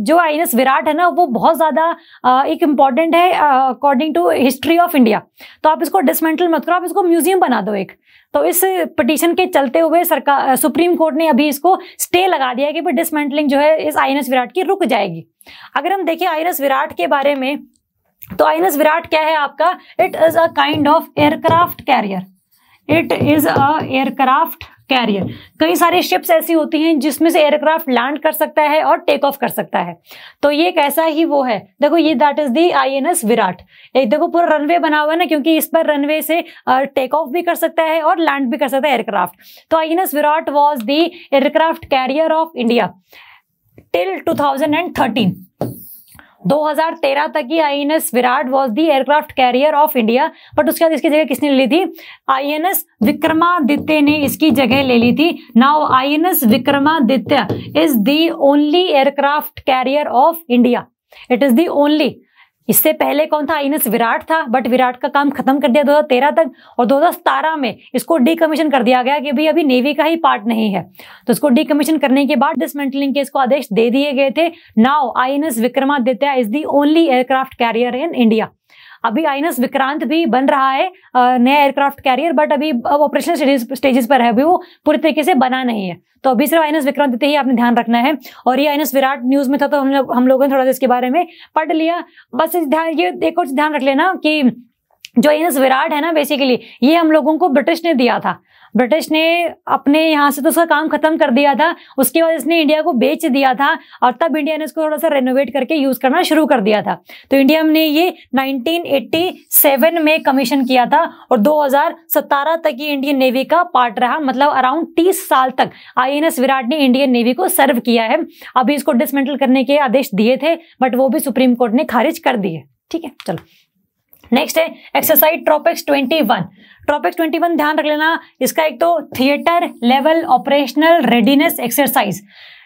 जो आई विराट है ना वो बहुत ज़्यादा एक इम्पॉर्टेंट है according to history of India तो आप इसको डिसमेंटल मत करो आप इसको म्यूजियम बना दो एक तो इस पिटीशन के चलते हुए सरकार सुप्रीम कोर्ट ने अभी इसको स्टे लगा दिया कि भाई डिसमेंटलिंग जो है इस आई विराट की रुक जाएगी अगर हम देखें आई विराट के बारे में तो आई विराट क्या है आपका it is a kind of aircraft carrier it is a aircraft carrier कई सारी शिप्स ऐसी होती हैं जिसमें से एयरक्राफ्ट लैंड कर सकता है और टेक ऑफ कर सकता है तो ये एक ऐसा ही वो है देखो ये that is the I N S Viraat एक देखो पूरा रनवे बना हुआ है ना क्योंकि इस पर रनवे से टेक ऑफ भी कर सकता है और लैंड भी कर सकता है एयरक्राफ्ट तो I N S Viraat was the aircraft carrier of India till thirteen 2013 तक ही I N S Viraat was the aircraft carrier of India but उसके बाद इसकी जगह किसने ले ली थी आई एन एस विक्रमादित्य ने इसकी जगह ले ली थी now I N S Vikramaditya is the only aircraft carrier of India it is the only इससे पहले कौन था आईएनएस विराट था बट विराट का काम खत्म कर दिया 2013 तक और 2017 में इसको डीकमीशन कर दिया गया कि भाई अभी नेवी का ही पार्ट नहीं है तो इसको डीकमीशन करने के बाद डिसमेंटलिंग के इसको आदेश दे दिए गए थे now INS Vikramaditya is the only aircraft carrier in India अभी आईनस विक्रांत भी बन रहा है नया एयरक्राफ्ट कैरियर बट अभी ऑपरेशनल स्टेजेस पर है अभी वो पूरी तरीके से बना नहीं है तो अभी सिर्फ आईनस विक्रांत पे ही आपने ध्यान रखना है और ये आईनस विराट न्यूज में था तो हम लोग हम लोगों ने थोड़ा सा इसके बारे में पढ़ लिया बस ध्यान ये एक और ध्यान रख लेना कि जो एनएस विराट है ना बेसिकली ये हम लोगों को ब्रिटिश ने दिया था ब्रिटिश ने अपने यहाँ से तो उसका काम खत्म कर दिया था उसके बाद इसने इंडिया को बेच दिया था और तब इंडिया ने इसको थोड़ा सा रेनोवेट करके यूज करना शुरू कर दिया था तो इंडिया ने ये 1987 में कमीशन किया था और 2017 तक ये इंडियन नेवी का पार्ट रहा मतलब अराउंड 30 साल तक आईएनएस विराट ने इंडियन नेवी को सर्व किया है अभी इसको डिसमेंटल करने के आदेश दिए थे बट वो भी सुप्रीम कोर्ट ने खारिज कर दिए ठीक है चलो नेक्स्ट है एक्सरसाइज ट्रॉपिक्स 21 ट्रॉपिक्स 21 ध्यान रख लेना इसका एक तो theatre level operational readiness exercise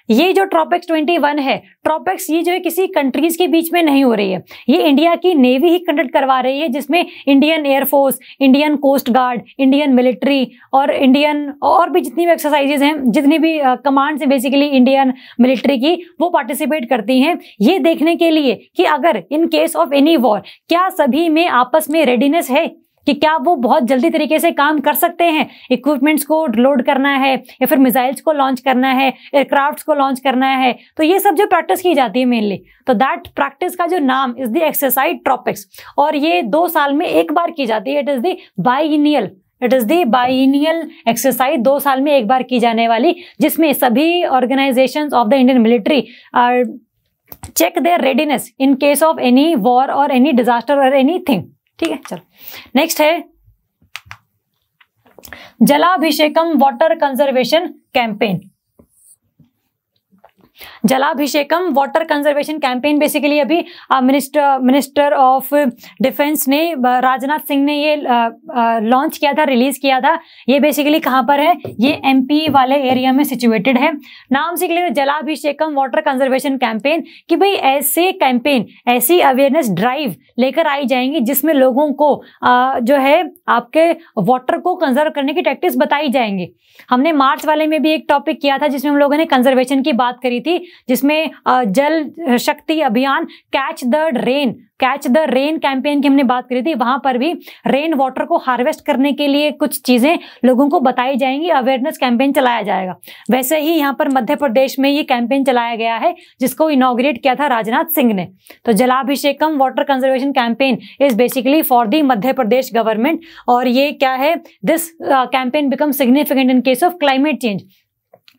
ये जो ट्रॉपिक्स 21 है ट्रॉपिक्स ये जो है किसी कंट्रीज के बीच में नहीं हो रही है ये इंडिया की नेवी ही कंडक्ट करवा रही है जिसमें Indian air force Indian coast guard Indian military और इंडियन और भी जितनी भी एक्सरसाइजेज हैं जितनी भी कमांड्स हैं बेसिकली इंडियन मिलिट्री की वो पार्टिसिपेट करती हैं ये देखने के लिए कि अगर in case of any war क्या सभी में आपस में रेडीनेस है कि क्या वो बहुत जल्दी तरीके से काम कर सकते हैं इक्विपमेंट्स को लोड करना है या फिर मिसाइल्स को लॉन्च करना है एयरक्राफ्ट को लॉन्च करना है तो ये सब जो प्रैक्टिस की जाती है मेनली तो दैट प्रैक्टिस का जो नाम इज द एक्सरसाइज ट्रॉपिक्स और ये दो साल में एक बार की जाती है it is the biennial it is the biennial exercise दो साल में एक बार की जाने वाली जिसमें सभी organisation of the Indian military are check their readiness in case of any war और एनी डिजास्टर और एनी थिंग ठीक है चलो नेक्स्ट है Jalabhishekam water conservation campaign Jalabhishekam water conservation campaign basically अभी मिनिस्टर मिनिस्टर ऑफ डिफेंस ने uh, राजनाथ सिंह ने ये लॉन्च uh, uh, किया था रिलीज किया था ये बेसिकली कहाँ पर है ये एम वाले एरिया में सिचुएटेड है नाम से clear Jalabhishekam water conservation campaign कि भाई ऐसे कैंपेन ऐसी अवेयरनेस ड्राइव लेकर आई जाएंगी जिसमें लोगों को आ, जो है आपके वाटर को कंजर्व करने की प्रैक्टिस बताई जाएंगी हमने मार्च वाले में भी एक टॉपिक किया था जिसमें हम लोगों ने कंजर्वेशन की बात करी थी जिसमें Jal Shakti Abhiyan catch the rain catch the rain campaign की हमने बात करी थी वहां पर भी रेन वाटर को हार्वेस्ट करने के लिए कुछ चीजें लोगों को बताई जाएंगी अवेयरनेस कैंपेन चलाया जाएगा वैसे ही यहाँ पर मध्य प्रदेश में ये कैंपेन चलाया गया है जिसको इनोग्रेट किया था राजनाथ सिंह ने तो Jalabhishekam water conservation campaign is basically for the Madhya Pradesh government और ये क्या है this campaign become significant in case of climate change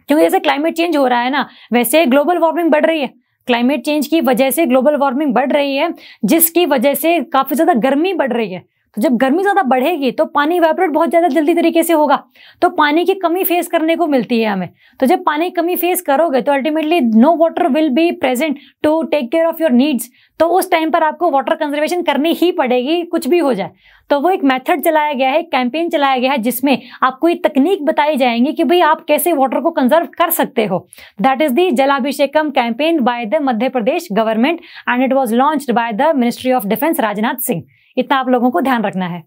क्योंकि जैसे क्लाइमेट चेंज हो रहा है ना वैसे ग्लोबल वार्मिंग बढ़ रही है क्लाइमेट चेंज की वजह से ग्लोबल वार्मिंग बढ़ रही है जिसकी वजह से काफ़ी ज़्यादा गर्मी बढ़ रही है तो जब गर्मी ज़्यादा बढ़ेगी तो पानी वेपरेट बहुत ज़्यादा जल्दी तरीके से होगा तो पानी की कमी फेस करने को मिलती है हमें तो जब पानी की कमी फेस करोगे तो ultimately no water will be present to take care of your needs तो उस टाइम पर आपको वाटर कंजर्वेशन करनी ही पड़ेगी कुछ भी हो जाए तो वो एक मेथड चलाया गया है कैंपेन चलाया गया है जिसमें आपको ये तकनीक बताई जाएंगी कि भाई आप कैसे वाटर को कंजर्व कर सकते हो that is the Jalabhishekam campaign by the Madhya Pradesh government and it was launch by the ministry of defence Rajnath Singh इतना आप लोगों को ध्यान रखना है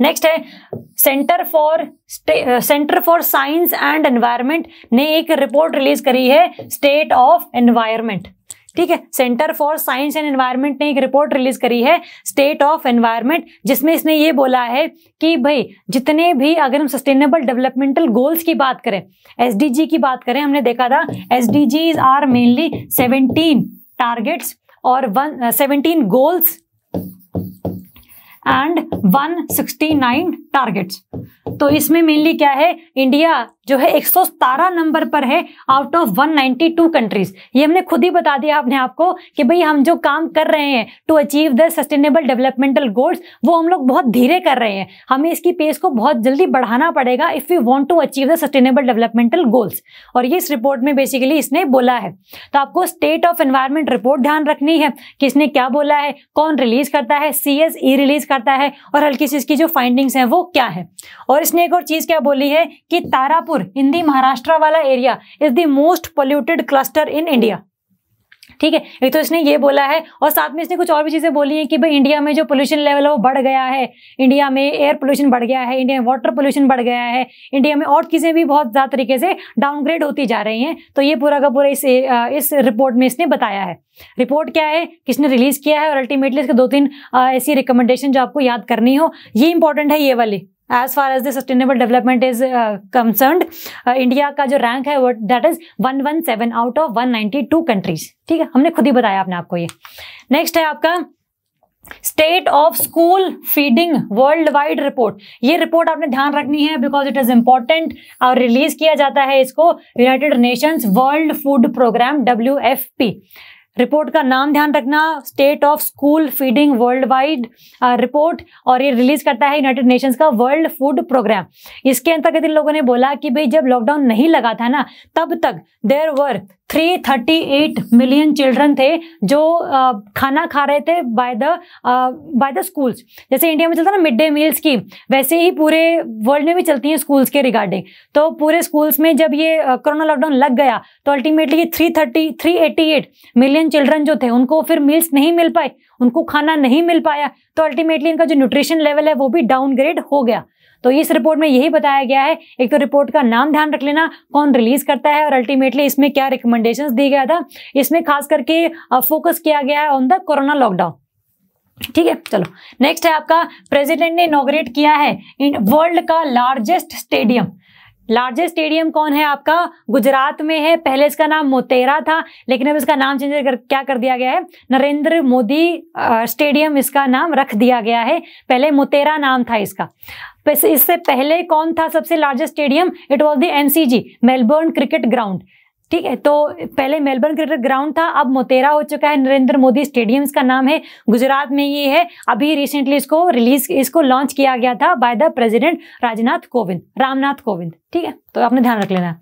नेक्स्ट है centre for centre for science and environment ने एक रिपोर्ट रिलीज करी है स्टेट ऑफ एनवायरमेंट ठीक है centre for science and environment ने एक रिपोर्ट रिलीज करी है स्टेट ऑफ एनवायरमेंट जिसमें इसने ये बोला है कि भाई जितने भी अगर हम सस्टेनेबल डेवलपमेंटल गोल्स की बात करें एस की बात करें हमने देखा था S R mainly seventeen targets और one seventeen goals and 169 targets तो इसमें मेनली क्या है इंडिया जो है एक नंबर पर है आउट ऑफ 192 कंट्रीज ये हमने खुद ही बता दिया आपने आपको कि भाई हम जो काम कर रहे हैं to achieve the sustainable developmental goals वो हम लोग बहुत धीरे कर रहे हैं हमें इसकी पेस को बहुत जल्दी बढ़ाना पड़ेगा if you want to achieve the sustainable developmental goals और ये इस रिपोर्ट में बेसिकली इसने बोला है तो आपको स्टेट ऑफ एनवायरमेंट रिपोर्ट ध्यान रखनी है कि इसने क्या बोला है कौन रिलीज करता है सी एस ई रिलीज करता है और हल्की सी इसकी जो फाइंडिंग्स हैं वो क्या है और इसने एक और चीज़ क्या बोली है कि तारापुर नागपुर हिंदी महाराष्ट्र वाला area is the most polluted cluster in India ठीक है एक तो इसने ये बोला है और साथ में इसने कुछ और भी चीज़ें बोली हैं कि भाई इंडिया में जो पोल्यूशन लेवल है वो बढ़ गया है इंडिया में एयर पोल्यूशन बढ़ गया है इंडिया में वाटर पोल्यूशन बढ़ गया है इंडिया में और चीज़ें भी बहुत ज़्यादा तरीके से डाउनग्रेड होती जा रही हैं तो ये पूरा का पूरा इस इस रिपोर्ट में इसने बताया है रिपोर्ट क्या है किसने रिलीज़ किया है और अल्टीमेटली इसके दो तीन ऐसी रिकमेंडेशन जो आपको याद करनी हो ये इंपॉर्टेंट है ये वाली as far as the sustainable development is concern India का जो रैंक है वो that is 117 out of 192 countries ठीक है हमने खुद ही बताया आपने आपको ये नेक्स्ट है आपका state of school feeding world wide report ये रिपोर्ट आपने ध्यान रखनी है बिकॉज इट इज इंपॉर्टेंट और रिलीज किया जाता है इसको United Nations World Food Programme W report का नाम ध्यान रखना state of school feeding world wide report और ये रिलीज करता है यूनाइटेड नेशंस का वर्ल्ड फूड प्रोग्राम इसके अंतर्गत इन लोगों ने बोला कि भाई जब लॉकडाउन नहीं लगा था ना तब तक देर वर 338 मिलियन चिल्ड्रन थे जो खाना खा रहे थे by the by the schools जैसे इंडिया में चलता ना मिड डे मील स्कीम वैसे ही पूरे वर्ल्ड में भी चलती हैं स्कूल्स के रिगार्डिंग तो पूरे स्कूल्स में जब ये कोरोना लॉकडाउन लग गया तो अल्टीमेटली ये three thirty three eighty eight million children जो थे उनको फिर मील्स नहीं मिल पाए उनको खाना नहीं मिल पाया तो अल्टीमेटली इनका जो न्यूट्रिशन लेवल है वो भी डाउनग्रेड हो गया तो इस रिपोर्ट में यही बताया गया है एक तो रिपोर्ट का नाम ध्यान रख लेना कौन रिलीज करता है और अल्टीमेटली इसमें क्या रिकमेंडेशन दी गया था इसमें खास करके फोकस किया गया है ऑन द कोरोना लॉकडाउन ठीक है चलो नेक्स्ट है आपका प्रेसिडेंट ने इनोग्रेट किया है इन वर्ल्ड का लार्जेस्ट स्टेडियम लार्जेस्ट स्टेडियम कौन है आपका गुजरात में है पहले इसका नाम मोतेरा था लेकिन अब इसका नाम चेंज कर क्या कर दिया गया है नरेंद्र मोदी स्टेडियम इसका नाम रख दिया गया है पहले मोतेरा नाम था इसका इससे पहले कौन था सबसे largest stadium it was the MCG Melbourne Cricket Ground ठीक है तो पहले मेलबर्न क्रिकेट ग्राउंड था अब मोतेरा हो चुका है नरेंद्र मोदी स्टेडियम का नाम है गुजरात में ये है अभी रिसेंटली इसको रिलीज इसको लॉन्च किया गया था by the president Rajnath Kovind Ramnath Kovind ठीक है तो आपने ध्यान रख लेना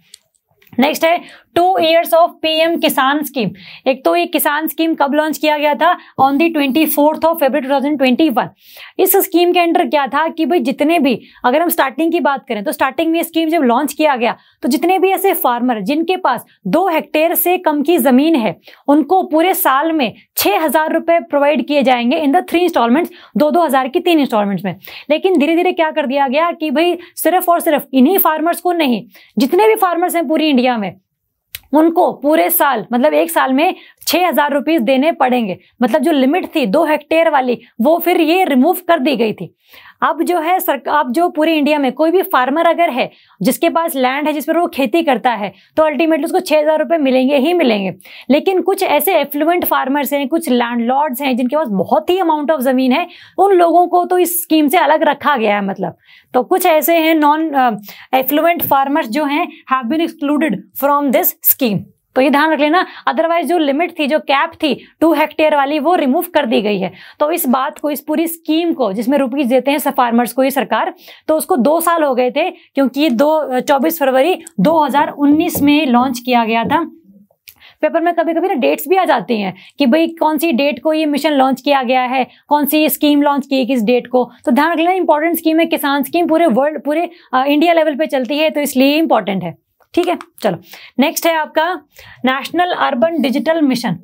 नेक्स्ट है two years of PM Kisan scheme एक तो ये किसान स्कीम कब लॉन्च किया गया था on the twenty fourth of February two thousand twenty one इस स्कीम के अंडर क्या था कि भाई जितने भी अगर हम स्टार्टिंग की बात करें तो स्टार्टिंग में स्कीम जब लॉन्च किया गया तो जितने भी ऐसे फार्मर जिनके पास दो हेक्टेयर से कम की जमीन है उनको पूरे साल में छह हजार रुपए प्रोवाइड किए जाएंगे इन द थ्री इंस्टॉलमेंट्स दो दो हजार की तीन इंस्टॉलमेंट्स में लेकिन धीरे धीरे क्या कर दिया गया कि भाई सिर्फ और सिर्फ इन्हीं फार्मर्स को नहीं जितने भी फार्मर्स हैं पूरी इंडिया में उनको पूरे साल मतलब एक साल में छह हजार रुपीज देने पड़ेंगे मतलब जो लिमिट थी दो हेक्टेयर वाली वो फिर ये रिमूव कर दी गई थी अब जो है सर अब जो पूरे इंडिया में कोई भी फार्मर अगर है जिसके पास लैंड है जिस पर वो खेती करता है तो अल्टीमेटली उसको छः हज़ार रुपये मिलेंगे ही मिलेंगे लेकिन कुछ ऐसे एफ्लुएंट फार्मर्स हैं कुछ लॉर्ड्स हैं जिनके पास बहुत ही अमाउंट ऑफ ज़मीन है उन लोगों को तो इस स्कीम से अलग रखा गया है मतलब तो कुछ ऐसे हैं नॉन एफ्लुएंट फार्मर्स जो हैं have been excluded from this scheme तो ये ध्यान रख लेना अदरवाइज जो लिमिट थी जो कैप थी टू हेक्टेयर वाली वो रिमूव कर दी गई है तो इस बात को इस पूरी स्कीम को जिसमें रुपीज देते हैं फार्मर्स को ये सरकार तो उसको दो साल हो गए थे क्योंकि ये दो चौबीस फरवरी 2019 में लॉन्च किया गया था पेपर में कभी कभी ना डेट्स भी आ जाती हैं कि भाई कौन सी डेट को ये मिशन लॉन्च किया गया है कौन सी स्कीम लॉन्च की किस डेट को तो ध्यान रख लेना इंपॉर्टेंट स्कीम है किसान स्कीम पूरे वर्ल्ड पूरे इंडिया लेवल पे चलती है तो इसलिए इंपॉर्टेंट है ठीक है चलो नेक्स्ट है आपका national urban digital mission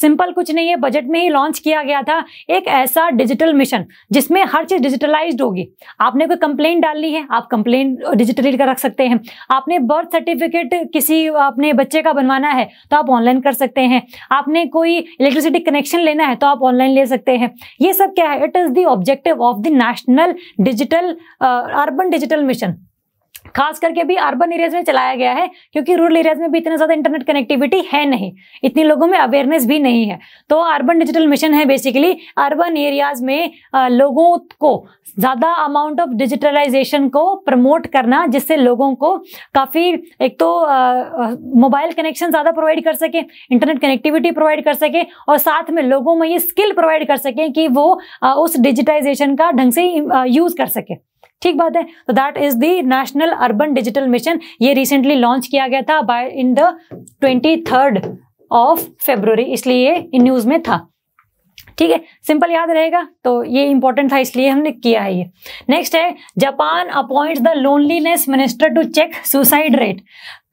simple कुछ नहीं है बजट में ही लॉन्च किया गया था एक ऐसा डिजिटल मिशन जिसमें हर चीज डिजिटलाइज्ड होगी आपने कोई कंप्लेन डालनी है आप कंप्लेन डिजिटली कर रख सकते हैं आपने बर्थ सर्टिफिकेट किसी अपने बच्चे का बनवाना है तो आप ऑनलाइन कर सकते हैं आपने कोई इलेक्ट्रिसिटी कनेक्शन लेना है तो आप ऑनलाइन ले सकते हैं ये सब क्या है it is the objective of the national digital urban digital mission खास करके भी अर्बन एरियाज में चलाया गया है क्योंकि रूरल एरियाज में भी इतना ज़्यादा इंटरनेट कनेक्टिविटी है नहीं इतने लोगों में अवेयरनेस भी नहीं है तो अर्बन डिजिटल मिशन है बेसिकली अर्बन एरियाज में लोगों को ज़्यादा अमाउंट ऑफ डिजिटलाइजेशन को प्रमोट करना जिससे लोगों को काफ़ी एक तो मोबाइल कनेक्शन ज़्यादा प्रोवाइड कर सके इंटरनेट कनेक्टिविटी प्रोवाइड कर सके और साथ में लोगों में ये स्किल प्रोवाइड कर सकें कि वो उस डिजिटाइजेशन का ढंग से यूज़ कर सकें ठीक बात है तो that is the national urban digital mission ये रिसेंटली लॉन्च किया गया था by in the twenty third of February इसलिए ये इन न्यूज में था ठीक है सिंपल याद रहेगा तो ये इंपॉर्टेंट था इसलिए हमने किया है ये नेक्स्ट है Japan appoints the loneliness minister to check suicide rate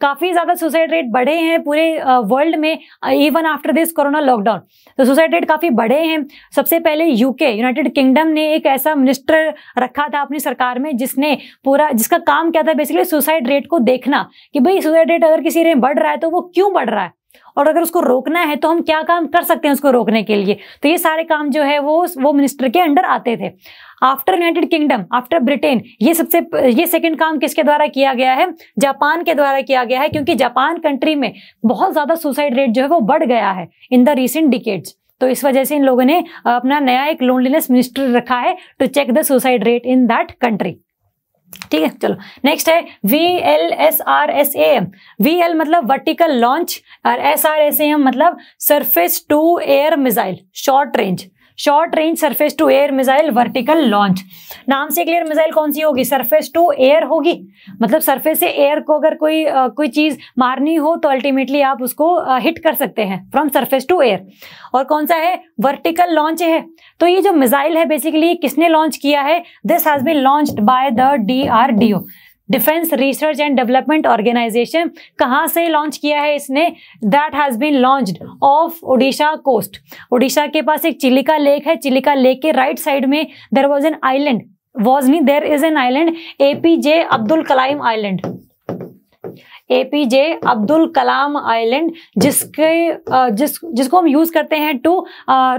काफ़ी ज़्यादा सुसाइड रेट बढ़े हैं पूरे वर्ल्ड में even after this corona lockdown तो सुसाइड रेट काफ़ी बढ़े हैं सबसे पहले यूके यूनाइटेड किंगडम ने एक ऐसा मिनिस्टर रखा था अपनी सरकार में जिसने पूरा जिसका काम क्या था बेसिकली सुसाइड रेट को देखना कि भाई सुसाइड रेट अगर किसी रेट बढ़ रहा है तो वो क्यों बढ़ रहा है और अगर उसको रोकना है तो हम क्या काम कर सकते हैं उसको रोकने के लिए तो ये सारे काम जो है वो वो मिनिस्टर के अंडर आते थे after United Kingdom after Britain ये सबसे ये सेकंड काम किसके द्वारा किया गया है जापान के द्वारा किया गया है क्योंकि जापान कंट्री में बहुत ज्यादा सुसाइड रेट जो है वो बढ़ गया है इन द रिसेंट डिकेट्स तो इस वजह से इन लोगों ने अपना नया एक लोनलीनेस मिनिस्टर रखा है to check the suicide rate in that country ठीक है चलो नेक्स्ट है V L S R S A M V L मतलब वर्टिकल लॉन्च और S R S A M मतलब surface to air missile short range short range surface to air missile vertical launch नाम से clear missile कौन सी होगी surface to air होगी मतलब surface से एयर को अगर कोई आ, कोई चीज मारनी हो तो अल्टीमेटली आप उसको आ, हिट कर सकते हैं फ्रॉम सरफेस टू एयर और कौन सा है वर्टिकल लॉन्च है तो ये जो मिसाइल है बेसिकली किसने लॉन्च किया है this has been launch by the D R D O defence research and development organisation कहाँ से लॉन्च किया है इसने that has been launched off Odisha coast Odisha के पास एक चिलिका लेक है चिलिका लेक के राइट साइड में there was an island was no there is an island APJ Abdul Kalam island APJ Abdul Kalam island जिसके जिस जिसको हम यूज करते हैं टू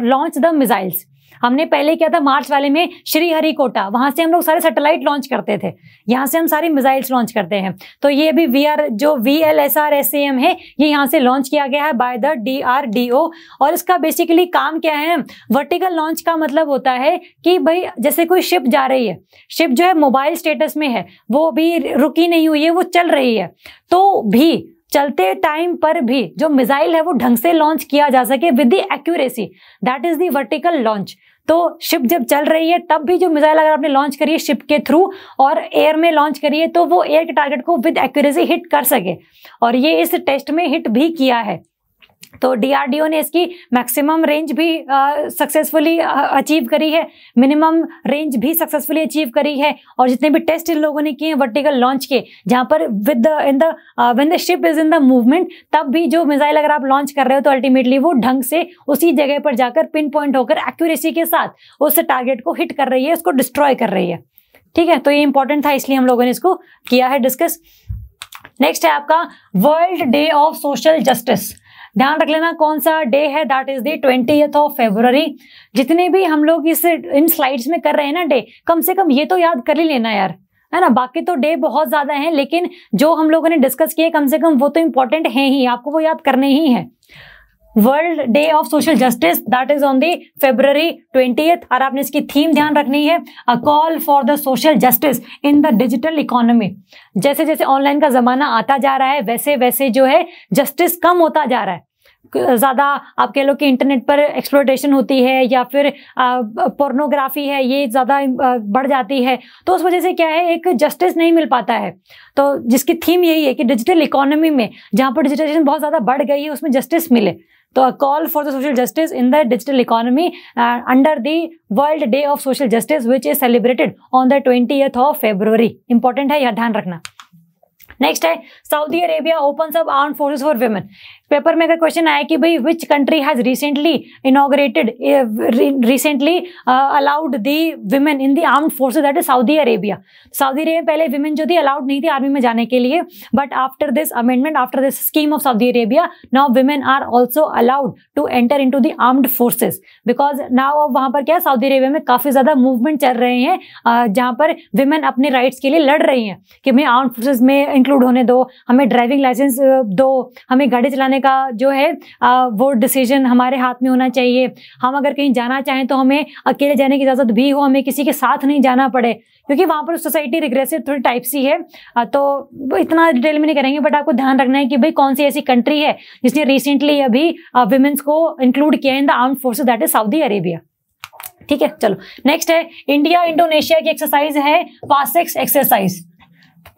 लॉन्च द मिसाइल्स हमने पहले किया था मार्च वाले में श्रीहरिकोटा वहां से हम लोग सारे सैटेलाइट लॉन्च करते थे यहाँ से हम सारी मिसाइल्स लॉन्च करते हैं तो ये अभी वी आर जो V L S R S A M है ये यहाँ से लॉन्च किया गया है by the D R D O और इसका बेसिकली काम क्या है वर्टिकल लॉन्च का मतलब होता है कि भाई जैसे कोई शिप जा रही है शिप जो है मोबाइल स्टेटस में है वो अभी रुकी नहीं हुई है वो चल रही है तो भी चलते टाइम पर भी जो मिसाइल है वो ढंग से लॉन्च किया जा सके with the accuracy that is the vertical launch तो शिप जब चल रही है तब भी जो मिसाइल अगर आपने लॉन्च करी है शिप के थ्रू और एयर में लॉन्च करी है तो वो एयर के टारगेट को विद एक्यूरेसी हिट कर सके और ये इस टेस्ट में हिट भी किया है तो डीआरडीओ ने इसकी मैक्सिमम रेंज भी सक्सेसफुली अचीव करी है मिनिमम रेंज भी सक्सेसफुली अचीव करी है और जितने भी टेस्ट इन लोगों ने किए वर्टिकल लॉन्च के जहां पर with the in the when the ship is in the movement तब भी जो मिसाइल अगर आप लॉन्च कर रहे हो तो अल्टीमेटली वो ढंग से उसी जगह पर जाकर पिन पॉइंट होकर एक्यूरेसी के साथ उस टारगेट को हिट कर रही है उसको डिस्ट्रॉय कर रही है ठीक है तो ये इंपॉर्टेंट था इसलिए हम लोगों ने इसको किया है डिस्कस नेक्स्ट है आपका world day of social justice ध्यान रख लेना कौन सा डे है that is day twenty of February जितने भी हम लोग इस इन स्लाइड्स में कर रहे हैं ना डे कम से कम ये तो याद कर ही लेना यार है ना बाकी तो डे बहुत ज्यादा हैं लेकिन जो हम लोगों ने डिस्कस किए कम से कम वो तो इंपॉर्टेंट है ही आपको वो याद करने ही है world day of social justice that is on the February twenty और आपने इसकी थीम ध्यान रखनी है a call for the social justice in the digital economy जैसे जैसे ऑनलाइन का जमाना आता जा रहा है वैसे वैसे जो है जस्टिस कम होता जा रहा है ज़्यादा आप कह लो कि इंटरनेट पर एक्सप्लोटेशन होती है या फिर पोर्नोग्राफी है ये ज़्यादा बढ़ जाती है तो उस वजह से क्या है एक जस्टिस नहीं मिल पाता है तो जिसकी थीम यही है कि डिजिटल इकोनॉमी में जहाँ पर डिजिटलाइजेशन बहुत ज़्यादा बढ़ गई है उसमें जस्टिस मिले the call for the social justice in the digital economy uh, under the World Day of Social Justice, which is celebrated on the 20th of February. Important है यह rakna. Next नेक्स्ट है Saudi Arabia open up arm forces for paper में अगर question आया कि भाई which country has recently inaugurated recently allowed the women in the armed forces that is Saudi Arabia Saudi Arabia पहले women जो थी allowed नहीं थी आर्मी में जाने के लिए but after this amendment after this scheme of Saudi Arabia now women are also allowed to enter in to the armed forces because now अब वहाँ पर क्या सऊदी अरेबिया में काफ़ी ज़्यादा मूवमेंट चल रहे हैं uh, जहाँ पर विमेन अपने राइट्स के लिए लड़ रही हैं कि हमें आर्म फोर्सेज में इंक्लूड होने दो हमें ड्राइविंग लाइसेंस uh, दो हमें गाड़ी चलाने करने का जो है वो डिसीजन हमारे हाथ में होना चाहिए हम अगर कहीं जाना चाहें तो हमें अकेले जाने की इजाज़त भी हो हमें किसी के साथ नहीं जाना पड़े क्योंकि वहाँ पर सोसाइटी रिग्रेसिव थोड़ी टाइप सी है तो इतना डिटेल में नहीं करेंगे बट आपको ध्यान रखना है कि भाई कौन सी ऐसी कंट्री है जिसने रिसेंटली अभी वुमेंस को इंक्लूड किया in the arm forces that is Saudi Arabia ठीक है चलो नेक्स्ट है इंडिया इंडोनेशिया की एक्सरसाइज है Passex exercise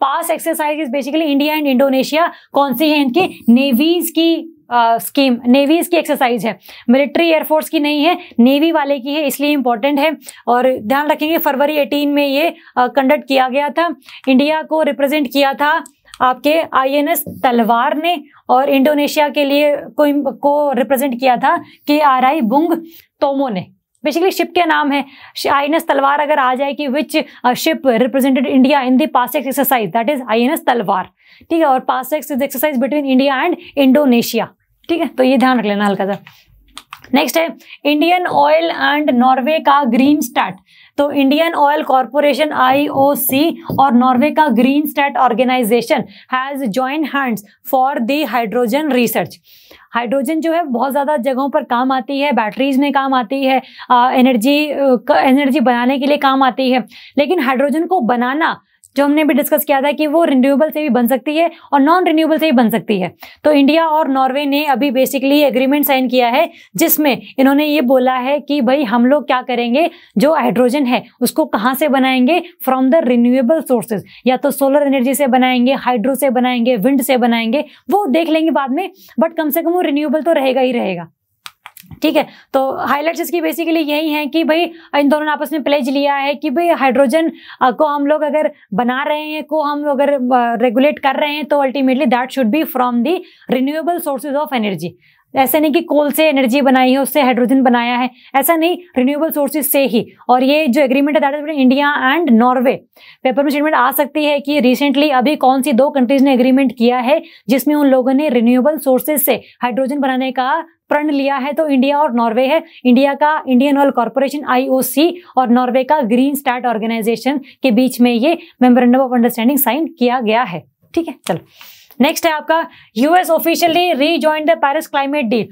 pass exercise is basically India and Indonesia कौन सी है इनकी नेवीज की स्कीम uh, नेवीज की एक्सरसाइज है मिलिट्री एयरफोर्स की नहीं है नेवी वाले की है इसलिए इंपॉर्टेंट है और ध्यान रखेंगे फरवरी एटीन में ये कंडक्ट uh, किया गया था इंडिया को रिप्रेजेंट किया था आपके आईएनएस तलवार ने और इंडोनेशिया के लिए को, को रिप्रेजेंट किया था के आर आई बुंग तोमो ने बेसिकली शिप के नाम है आई तलवार अगर आ जाए कि which ship represented India in the Passex exercise that is I Talwar ठीक है और Passex is exercise between India and Indonesia ठीक है तो ये ध्यान रख लेना हल्का सा नेक्स्ट है इंडियन ऑयल एंड नॉर्वे का ग्रीन स्टैट तो इंडियन ऑयल कॉरपोरेशन आईओसी और नॉर्वे का Greenstat organisation has join hands for the hydrogen research hydrogen जो है बहुत ज़्यादा जगहों पर काम आती है बैटरीज में काम आती है एनर्जी एनर्जी बनाने के लिए काम आती है लेकिन हाइड्रोजन को बनाना जो हमने भी डिस्कस किया था कि वो रिन्यूएबल से भी बन सकती है और नॉन रिन्यूएबल से भी बन सकती है तो इंडिया और नॉर्वे ने अभी बेसिकली एग्रीमेंट साइन किया है जिसमें इन्होंने ये बोला है कि भाई हम लोग क्या करेंगे जो हाइड्रोजन है उसको कहाँ से बनाएंगे फ्रॉम द रिन्यूएबल सोर्सेज या तो सोलर एनर्जी से बनाएंगे हाइड्रो से बनाएंगे विंड से बनाएंगे वो देख लेंगे बाद में बट कम से कम वो रिन्यूएबल तो रहेगा ही रहेगा ठीक है तो हाइलाइट्स इसकी बेसिकली यही है कि भाई इन दोनों ने आपस में प्लेज लिया है कि भाई हाइड्रोजन को हम लोग अगर बना रहे हैं को हम अगर रेगुलेट कर रहे हैं तो ultimately that should be from the renewable sources of energy ऐसा नहीं कि कोल से एनर्जी बनाई है उससे हाइड्रोजन बनाया है ऐसा नहीं रिन्यूएबल सोर्सेज से ही और ये जो एग्रीमेंट है that is between India and Norway paper में स्टेटमेंट आ सकती है कि रिसेंटली अभी कौन सी दो कंट्रीज ने एग्रीमेंट किया है जिसमें उन लोगों ने रिन्यूएबल सोर्सेज से हाइड्रोजन बनाने का प्रण लिया है तो इंडिया और नॉर्वे है इंडिया का इंडियन ऑयल कॉरपोरेशन आईओसी और नॉर्वे का ग्रीन स्टार्ट ऑर्गेनाइजेशन के बीच में ये मेमोरेंडम ऑफ अंडरस्टैंडिंग साइन किया गया है ठीक है चलो नेक्स्ट है आपका US officially rejoin the Paris climate deal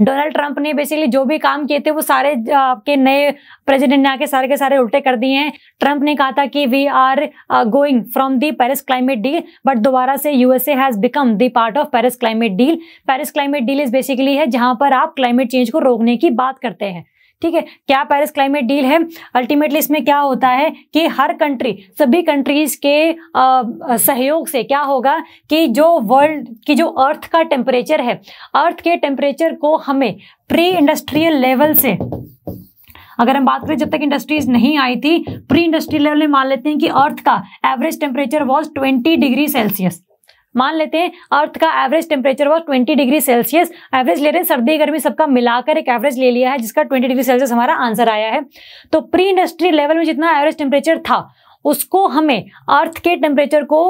Donald Trump ने बेसिकली जो भी काम किए थे वो सारे आपके नए प्रेसिडेंट ने आके सारे के सारे उल्टे कर दिए हैं ट्रंप ने कहा था कि we are going from the Paris climate deal but दोबारा से USA has become the part of Paris climate deal Paris climate deal is basically है जहां पर आप क्लाइमेट चेंज को रोकने की बात करते हैं ठीक है क्या पेरिस क्लाइमेट डील है अल्टीमेटली इसमें क्या होता है कि हर कंट्री सभी कंट्रीज के आ, सहयोग से क्या होगा कि जो वर्ल्ड की जो अर्थ का टेम्परेचर है अर्थ के टेम्परेचर को हमें प्री इंडस्ट्रियल लेवल से अगर हम बात करें जब तक इंडस्ट्रीज नहीं आई थी प्री इंडस्ट्रियल लेवल में मान लेते हैं कि अर्थ का average temperature was twenty degree Celsius मान लेते हैं अर्थ का average temperature was 20 degree Celsius average ले रहे हैं सर्दी गर्मी सबका मिलाकर एक एवरेज ले लिया है जिसका 20 डिग्री सेल्सियस हमारा आंसर आया है तो प्री इंडस्ट्री लेवल में जितना एवरेज टेम्परेचर था उसको हमें अर्थ के टेम्परेचर को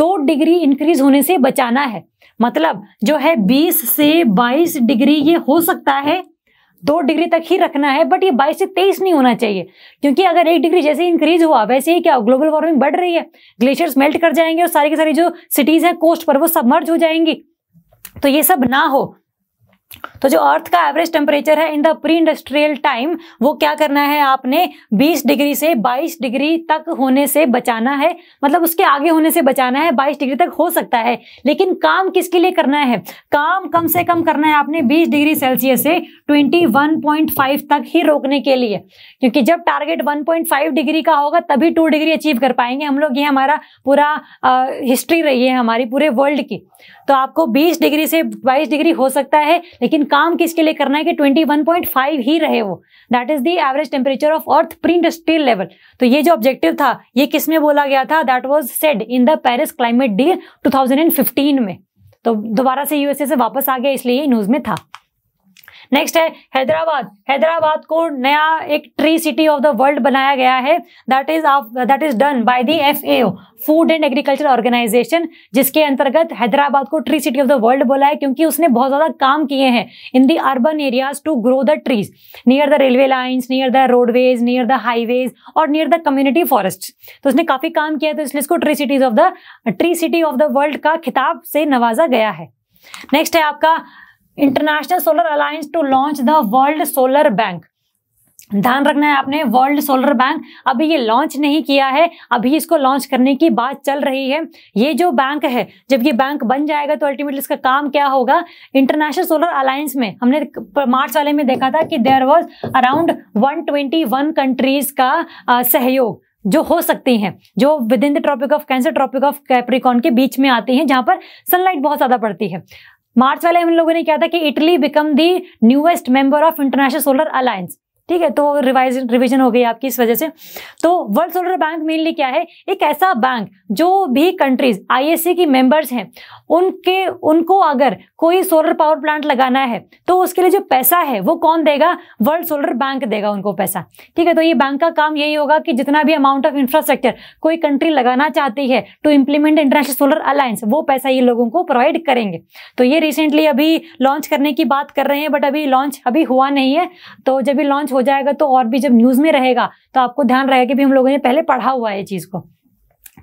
दो डिग्री इंक्रीज होने से बचाना है मतलब जो है 20 से 22 डिग्री ये हो सकता है दो डिग्री तक ही रखना है बट ये बाईस से तेईस नहीं होना चाहिए क्योंकि अगर एक डिग्री जैसे इंक्रीज हुआ वैसे ही क्या ग्लोबल वार्मिंग बढ़ रही है ग्लेशियर्स मेल्ट कर जाएंगे और सारी की सारी जो सिटीज हैं कोस्ट पर वो सबमर्ज हो जाएंगी तो ये सब ना हो तो जो अर्थ का एवरेज टेम्परेचर है in the pre industrial time वो क्या करना है आपने 20 डिग्री से 22 डिग्री तक होने से बचाना है मतलब उसके आगे होने से बचाना है 22 डिग्री तक हो सकता है लेकिन काम किसके लिए करना है काम कम से कम करना है आपने 20 डिग्री सेल्सियस से 21.5 तक ही रोकने के लिए क्योंकि जब टारगेट 1.5 डिग्री का होगा तभी 2 डिग्री अचीव कर पाएंगे हम लोग ये हमारा पूरा हिस्ट्री रही है हमारी पूरे वर्ल्ड की तो आपको 20 डिग्री से 22 डिग्री हो सकता है लेकिन काम किसके लिए करना है कि 21.5 ही रहे वो that is the average temperature of earth pre industrial level तो ये जो ऑब्जेक्टिव था ये किस में बोला गया था that was said in the Paris climate deal fifteen में तो दोबारा से यूएसए से वापस आ गया इसलिए न्यूज में था नेक्स्ट है हैदराबाद हैदराबाद को नया एक tree city of the world बनाया गया है that is that is done by the F food and agriculture organisation जिसके अंतर्गत हैदराबाद को tree city of the world बोला है क्योंकि उसने बहुत ज़्यादा काम किए हैं in the urban areas to grow the trees near the railway lines near the roadways near the highways और नियर द कम्युनिटी फॉरेस्ट तो उसने काफ़ी काम किया तो इसलिए इसको tree cities of the tree city of the world का खिताब से नवाजा गया है नेक्स्ट है आपका International solar Alliance to launch the World Solar Bank ध्यान रखना है आपने वर्ल्ड सोलर बैंक अभी ये लॉन्च नहीं किया है अभी इसको लॉन्च करने की बात चल रही है ये जो बैंक है जब ये बैंक बन जाएगा तो अल्टीमेटली इसका काम क्या होगा इंटरनेशनल सोलर अलायंस में हमने मार्च वाले में देखा था कि देयर वॉज अराउंड 121 कंट्रीज का आ, सहयोग जो हो सकती हैं जो within the Tropic of Cancer Tropic of Capricorn के बीच में आती हैं जहां पर सनलाइट बहुत ज्यादा पड़ती है मार्च वाले हम लोगों ने क्या था कि Italy become the newest member of International solar Alliance ठीक है तो रिवाइज रिविजन हो गई आपकी इस वजह से तो वर्ल्ड सोलर बैंक मेनली क्या है एक ऐसा बैंक जो भी कंट्रीज आईएससी की मेंबर्स हैं उनके उनको अगर कोई सोलर पावर प्लांट लगाना है तो उसके लिए जो पैसा है वो कौन देगा वर्ल्ड सोलर बैंक देगा उनको पैसा ठीक है तो ये बैंक का काम यही होगा कि जितना भी अमाउंट ऑफ इंफ्रास्ट्रक्चर कोई कंट्री लगाना चाहती है to implement international solar alliance वो पैसा ये लोगों को प्रोवाइड करेंगे तो ये रिसेंटली अभी लॉन्च करने की बात कर रहे हैं बट अभी लॉन्च अभी हुआ नहीं है तो जब भी लॉन्च हो जाएगा तो और भी जब न्यूज़ में रहेगा तो आपको ध्यान रहेगा कि भी हम लोगों ने पहले पढ़ा हुआ है ये चीज़ को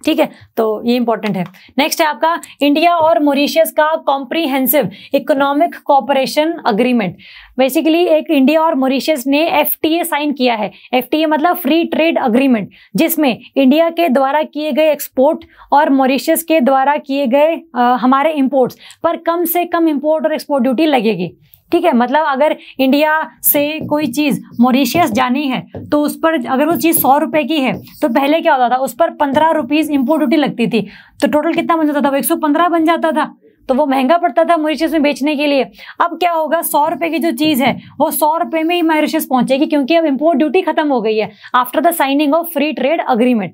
ठीक है तो ये इंपॉर्टेंट है नेक्स्ट है आपका इंडिया और मॉरिशियस का comprehensive economic cooperation agreement basically एक इंडिया और मॉरिशियस ने एफ साइन किया है एफ मतलब फ्री ट्रेड अग्रीमेंट जिसमें इंडिया के द्वारा किए गए एक्सपोर्ट और मॉरिशियस के द्वारा किए गए आ, हमारे इम्पोर्ट्स पर कम से कम इम्पोर्ट और एक्सपोर्ट ड्यूटी लगेगी ठीक है मतलब अगर इंडिया से कोई चीज़ मॉरिशियस जानी है तो उस पर अगर वो चीज़ सौ रुपये की है तो पहले क्या होता था उस पर पंद्रह रुपीज़ इम्पोर्ट ड्यूटी लगती थी तो टोटल कितना बन जाता था वो एक सौ पंद्रह बन जाता था तो वो महंगा पड़ता था मॉरीशियस में बेचने के लिए अब क्या होगा सौ रुपए की जो चीज़ है वो सौ रुपए में ही मॉरिशियस पहुंचेगी क्योंकि अब इम्पोर्ट ड्यूटी खत्म हो गई है after the signing of free trade agreement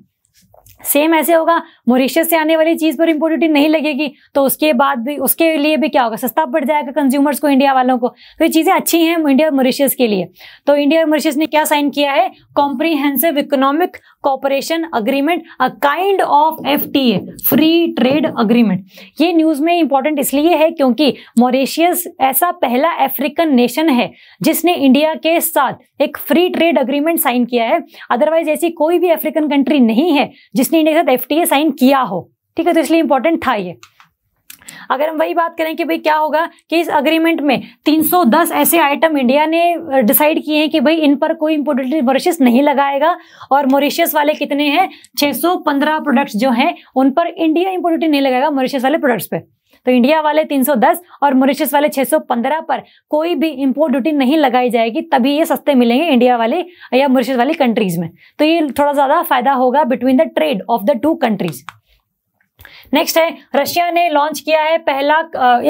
same ऐसे होगा मॉरिशस से आने वाली चीज़ पर इम्पोर्ट ड्यूटी नहीं लगेगी तो उसके बाद भी उसके लिए भी क्या होगा सस्ता पड़ जाएगा कंज्यूमर्स को इंडिया वालों को तो ये चीज़ें अच्छी हैं इंडिया और मॉरिशस के लिए तो इंडिया और मॉरिशस ने क्या साइन किया है comprehensive economic cooperation agreement a kind of F T A free trade agreement ये न्यूज में इंपॉर्टेंट इसलिए है क्योंकि मॉरिशियस ऐसा पहला अफ्रीकन नेशन है जिसने इंडिया के साथ एक फ्री ट्रेड अग्रीमेंट साइन किया है अदरवाइज ऐसी कोई भी अफ्रीकन कंट्री नहीं है जिसने इंडिया के साथ एफ साइन किया हो ठीक है तो इसलिए इंपॉर्टेंट था ये अगर हम वही बात करें कि भाई क्या होगा कि इस अग्रीमेंट में 310 ऐसे आइटम इंडिया ने डिसाइड किए हैं कि भाई इन पर कोई इम्पोर्टेंटली मॉरिशस नहीं लगाएगा और मॉरिशियस वाले कितने हैं 615 प्रोडक्ट्स जो हैं उन पर इंडिया इम्पोर्टेंटी नहीं लगाएगा मॉरिशियस वाले प्रोडक्ट्स पे तो इंडिया वाले 310 और मोरिशियस वाले 615 पर कोई भी इम्पोर्ट ड्यूटी नहीं लगाई जाएगी तभी ये सस्ते मिलेंगे इंडिया वाले या मॉरिशस वाली कंट्रीज में तो ये थोड़ा ज़्यादा फायदा होगा between the trade of the two countries next है रशिया ने लॉन्च किया है पहला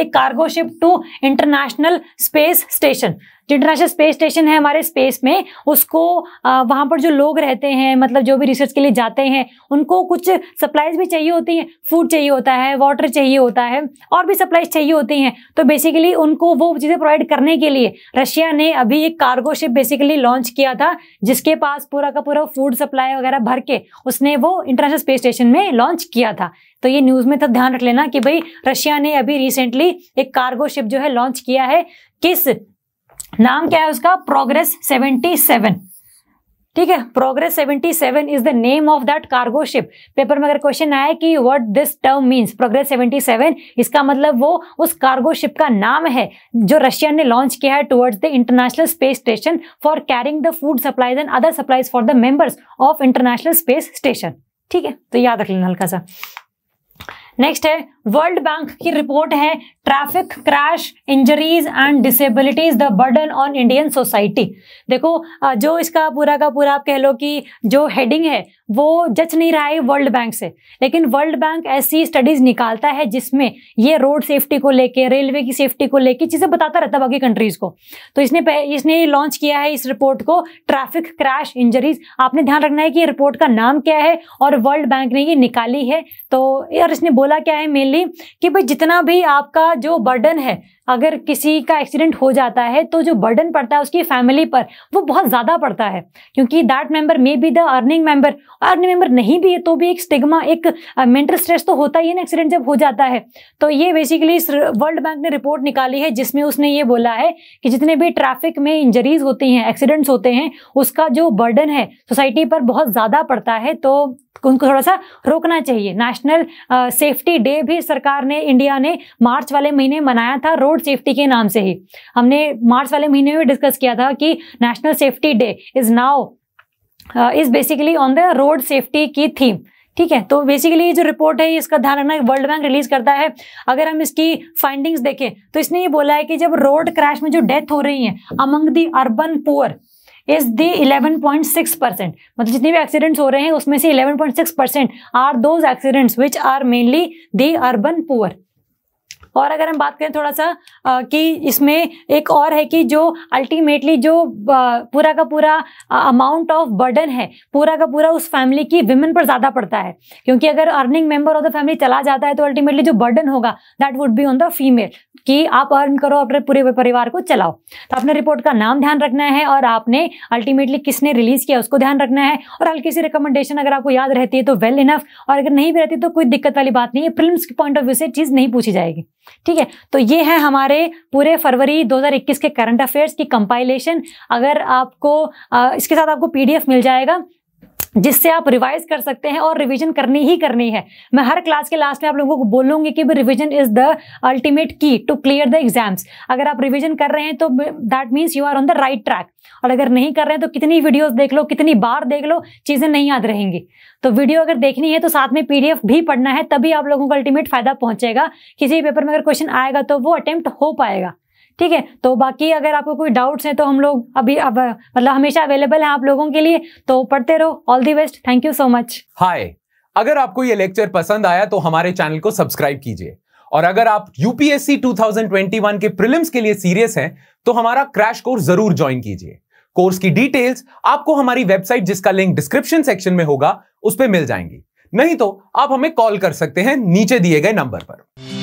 एक cargo ship to international space station international space station है हमारे स्पेस में उसको वहाँ पर जो लोग रहते हैं मतलब जो भी रिसर्च के लिए जाते हैं उनको कुछ सप्लाईज भी चाहिए होती हैं फूड चाहिए होता है वाटर चाहिए होता है और भी सप्लाईज चाहिए होती हैं तो बेसिकली उनको वो चीज़ें प्रोवाइड करने के लिए रशिया ने अभी एक कार्गो शिप बेसिकली लॉन्च किया था जिसके पास पूरा का पूरा फूड सप्लाई वगैरह भर के उसने वो इंटरनेशनल स्पेस स्टेशन में लॉन्च किया था तो ये न्यूज़ में तो ध्यान रख लेना कि भाई रशिया ने अभी रिसेंटली एक कार्गो शिप जो है लॉन्च किया है किस नाम क्या है उसका प्रोग्रेस 77 ठीक है progress 77 is the name of that cargo ship paper में अगर क्वेश्चन आया कि what this term means progress 77 इसका मतलब वो उस कार्गो शिप का नाम है जो रशिया ने लॉन्च किया है towards the international space station for carrying the food supplies and other supplies for the members of international space station ठीक है तो याद रख लेना हल्का सा नेक्स्ट है वर्ल्ड बैंक की रिपोर्ट है traffic crash injuries and disabilities the burden on Indian society देखो जो इसका पूरा का पूरा आप कह लो कि जो हेडिंग है वो जच नहीं रहा है वर्ल्ड बैंक से लेकिन वर्ल्ड बैंक ऐसी स्टडीज निकालता है जिसमें ये रोड सेफ्टी को लेके रेलवे की सेफ्टी को लेके चीज़ें बताता रहता है बाकी कंट्रीज को तो इसने इसने लॉन्च किया है इस रिपोर्ट को ट्रैफिक क्रैश इंजरीज आपने ध्यान रखना है कि रिपोर्ट का नाम क्या है और वर्ल्ड बैंक ने ये निकाली है तो यार इसने बोला क्या है मेनली कि भाई जितना भी आपका जो बर्डन है अगर किसी का एक्सीडेंट हो जाता है तो जो बर्डन पड़ता है उसकी फैमिली पर वो बहुत ज़्यादा पड़ता है क्योंकि that member may be the earning member earning member नहीं भी है तो भी एक स्टिग्मा एक मेंटल स्ट्रेस तो होता ही है ना एक्सीडेंट जब हो जाता है तो ये बेसिकली इस वर्ल्ड बैंक ने रिपोर्ट निकाली है जिसमें उसने ये बोला है कि जितने भी ट्रैफिक में इंजरीज होती हैं एक्सीडेंट्स होते हैं उसका जो बर्डन है सोसाइटी पर बहुत ज़्यादा पड़ता है तो उनको थोड़ा सा रोकना चाहिए नेशनल सेफ्टी डे भी सरकार ने इंडिया ने मार्च वाले महीने मनाया था रोड फूड सेफ्टी के नाम से ही हमने मार्च वाले महीने में डिस्कस किया था कि national safety day is now is basically on the road safety की थीम ठीक है तो बेसिकली ये जो रिपोर्ट है इसका ध्यान रखना वर्ल्ड बैंक रिलीज करता है अगर हम इसकी फाइंडिंग्स देखें तो इसने ये बोला है कि जब रोड क्रैश में जो डेथ हो रही है among the urban poor is the 11.6 percent मतलब जितने भी एक्सीडेंट्स हो रहे हैं उसमें से 11.6 percent are those accidents which are mainly the urban poor और अगर हम बात करें थोड़ा सा कि इसमें एक और है कि जो अल्टीमेटली जो पूरा का पूरा अमाउंट ऑफ बर्डन है पूरा का पूरा उस फैमिली की विमेन पर ज़्यादा पड़ता है क्योंकि अगर earning member of the family चला जाता है तो अल्टीमेटली जो बर्डन होगा that would be on the female कि आप अर्न करो अपने पूरे परिवार को चलाओ तो आपने रिपोर्ट का नाम ध्यान रखना है और आपने अल्टीमेटली किसने रिलीज़ किया उसको ध्यान रखना है और हल्की सी रिकमेंडेशन अगर आपको याद रहती है तो वेल इनफ और अगर नहीं भी रहती तो कोई दिक्कत वाली बात नहीं है फिल्म के पॉइंट ऑफ व्यू से चीज़ नहीं पूछी जाएगी ठीक है तो ये है हमारे पूरे फरवरी 2021 के करंट अफेयर्स की कंपाइलेशन अगर आपको इसके साथ आपको पीडीएफ मिल जाएगा जिससे आप रिवाइज कर सकते हैं और रिवीजन करनी ही करनी है मैं हर क्लास के लास्ट में आप लोगों को बोलूंगी कि revision is the ultimate key to clear the exams अगर आप रिवीजन कर रहे हैं तो that means you are on the right track और अगर नहीं कर रहे हैं तो कितनी वीडियोस देख लो कितनी बार देख लो चीज़ें नहीं याद रहेंगी तो वीडियो अगर देखनी है तो साथ में पीडीएफ भी पढ़ना है तभी आप लोगों को अल्टीमेट फायदा पहुंचेगा किसी भी पेपर में अगर क्वेश्चन आएगा तो वो अटेम्प्ट हो पाएगा ठीक है तो बाकी अगर आपको कोई डाउट्स हैं तो हम लोग अभी अब मतलब हमेशा अवेलेबल है आप लोगों के लिए तो पढ़ते रहो all the best thank you so much hi अगर आपको ये लेक्चर पसंद आया तो हमारे चैनल को सब्सक्राइब कीजिए और अगर आप यूपीएससी 2021 के प्रीलिम्स के लिए सीरियस हैं तो हमारा क्रैश कोर्स जरूर ज्वाइन कीजिए कोर्स की डिटेल्स आपको हमारी वेबसाइट जिसका लिंक डिस्क्रिप्शन सेक्शन में होगा उस पर मिल जाएंगी नहीं तो आप हमें कॉल कर सकते हैं नीचे दिए गए नंबर पर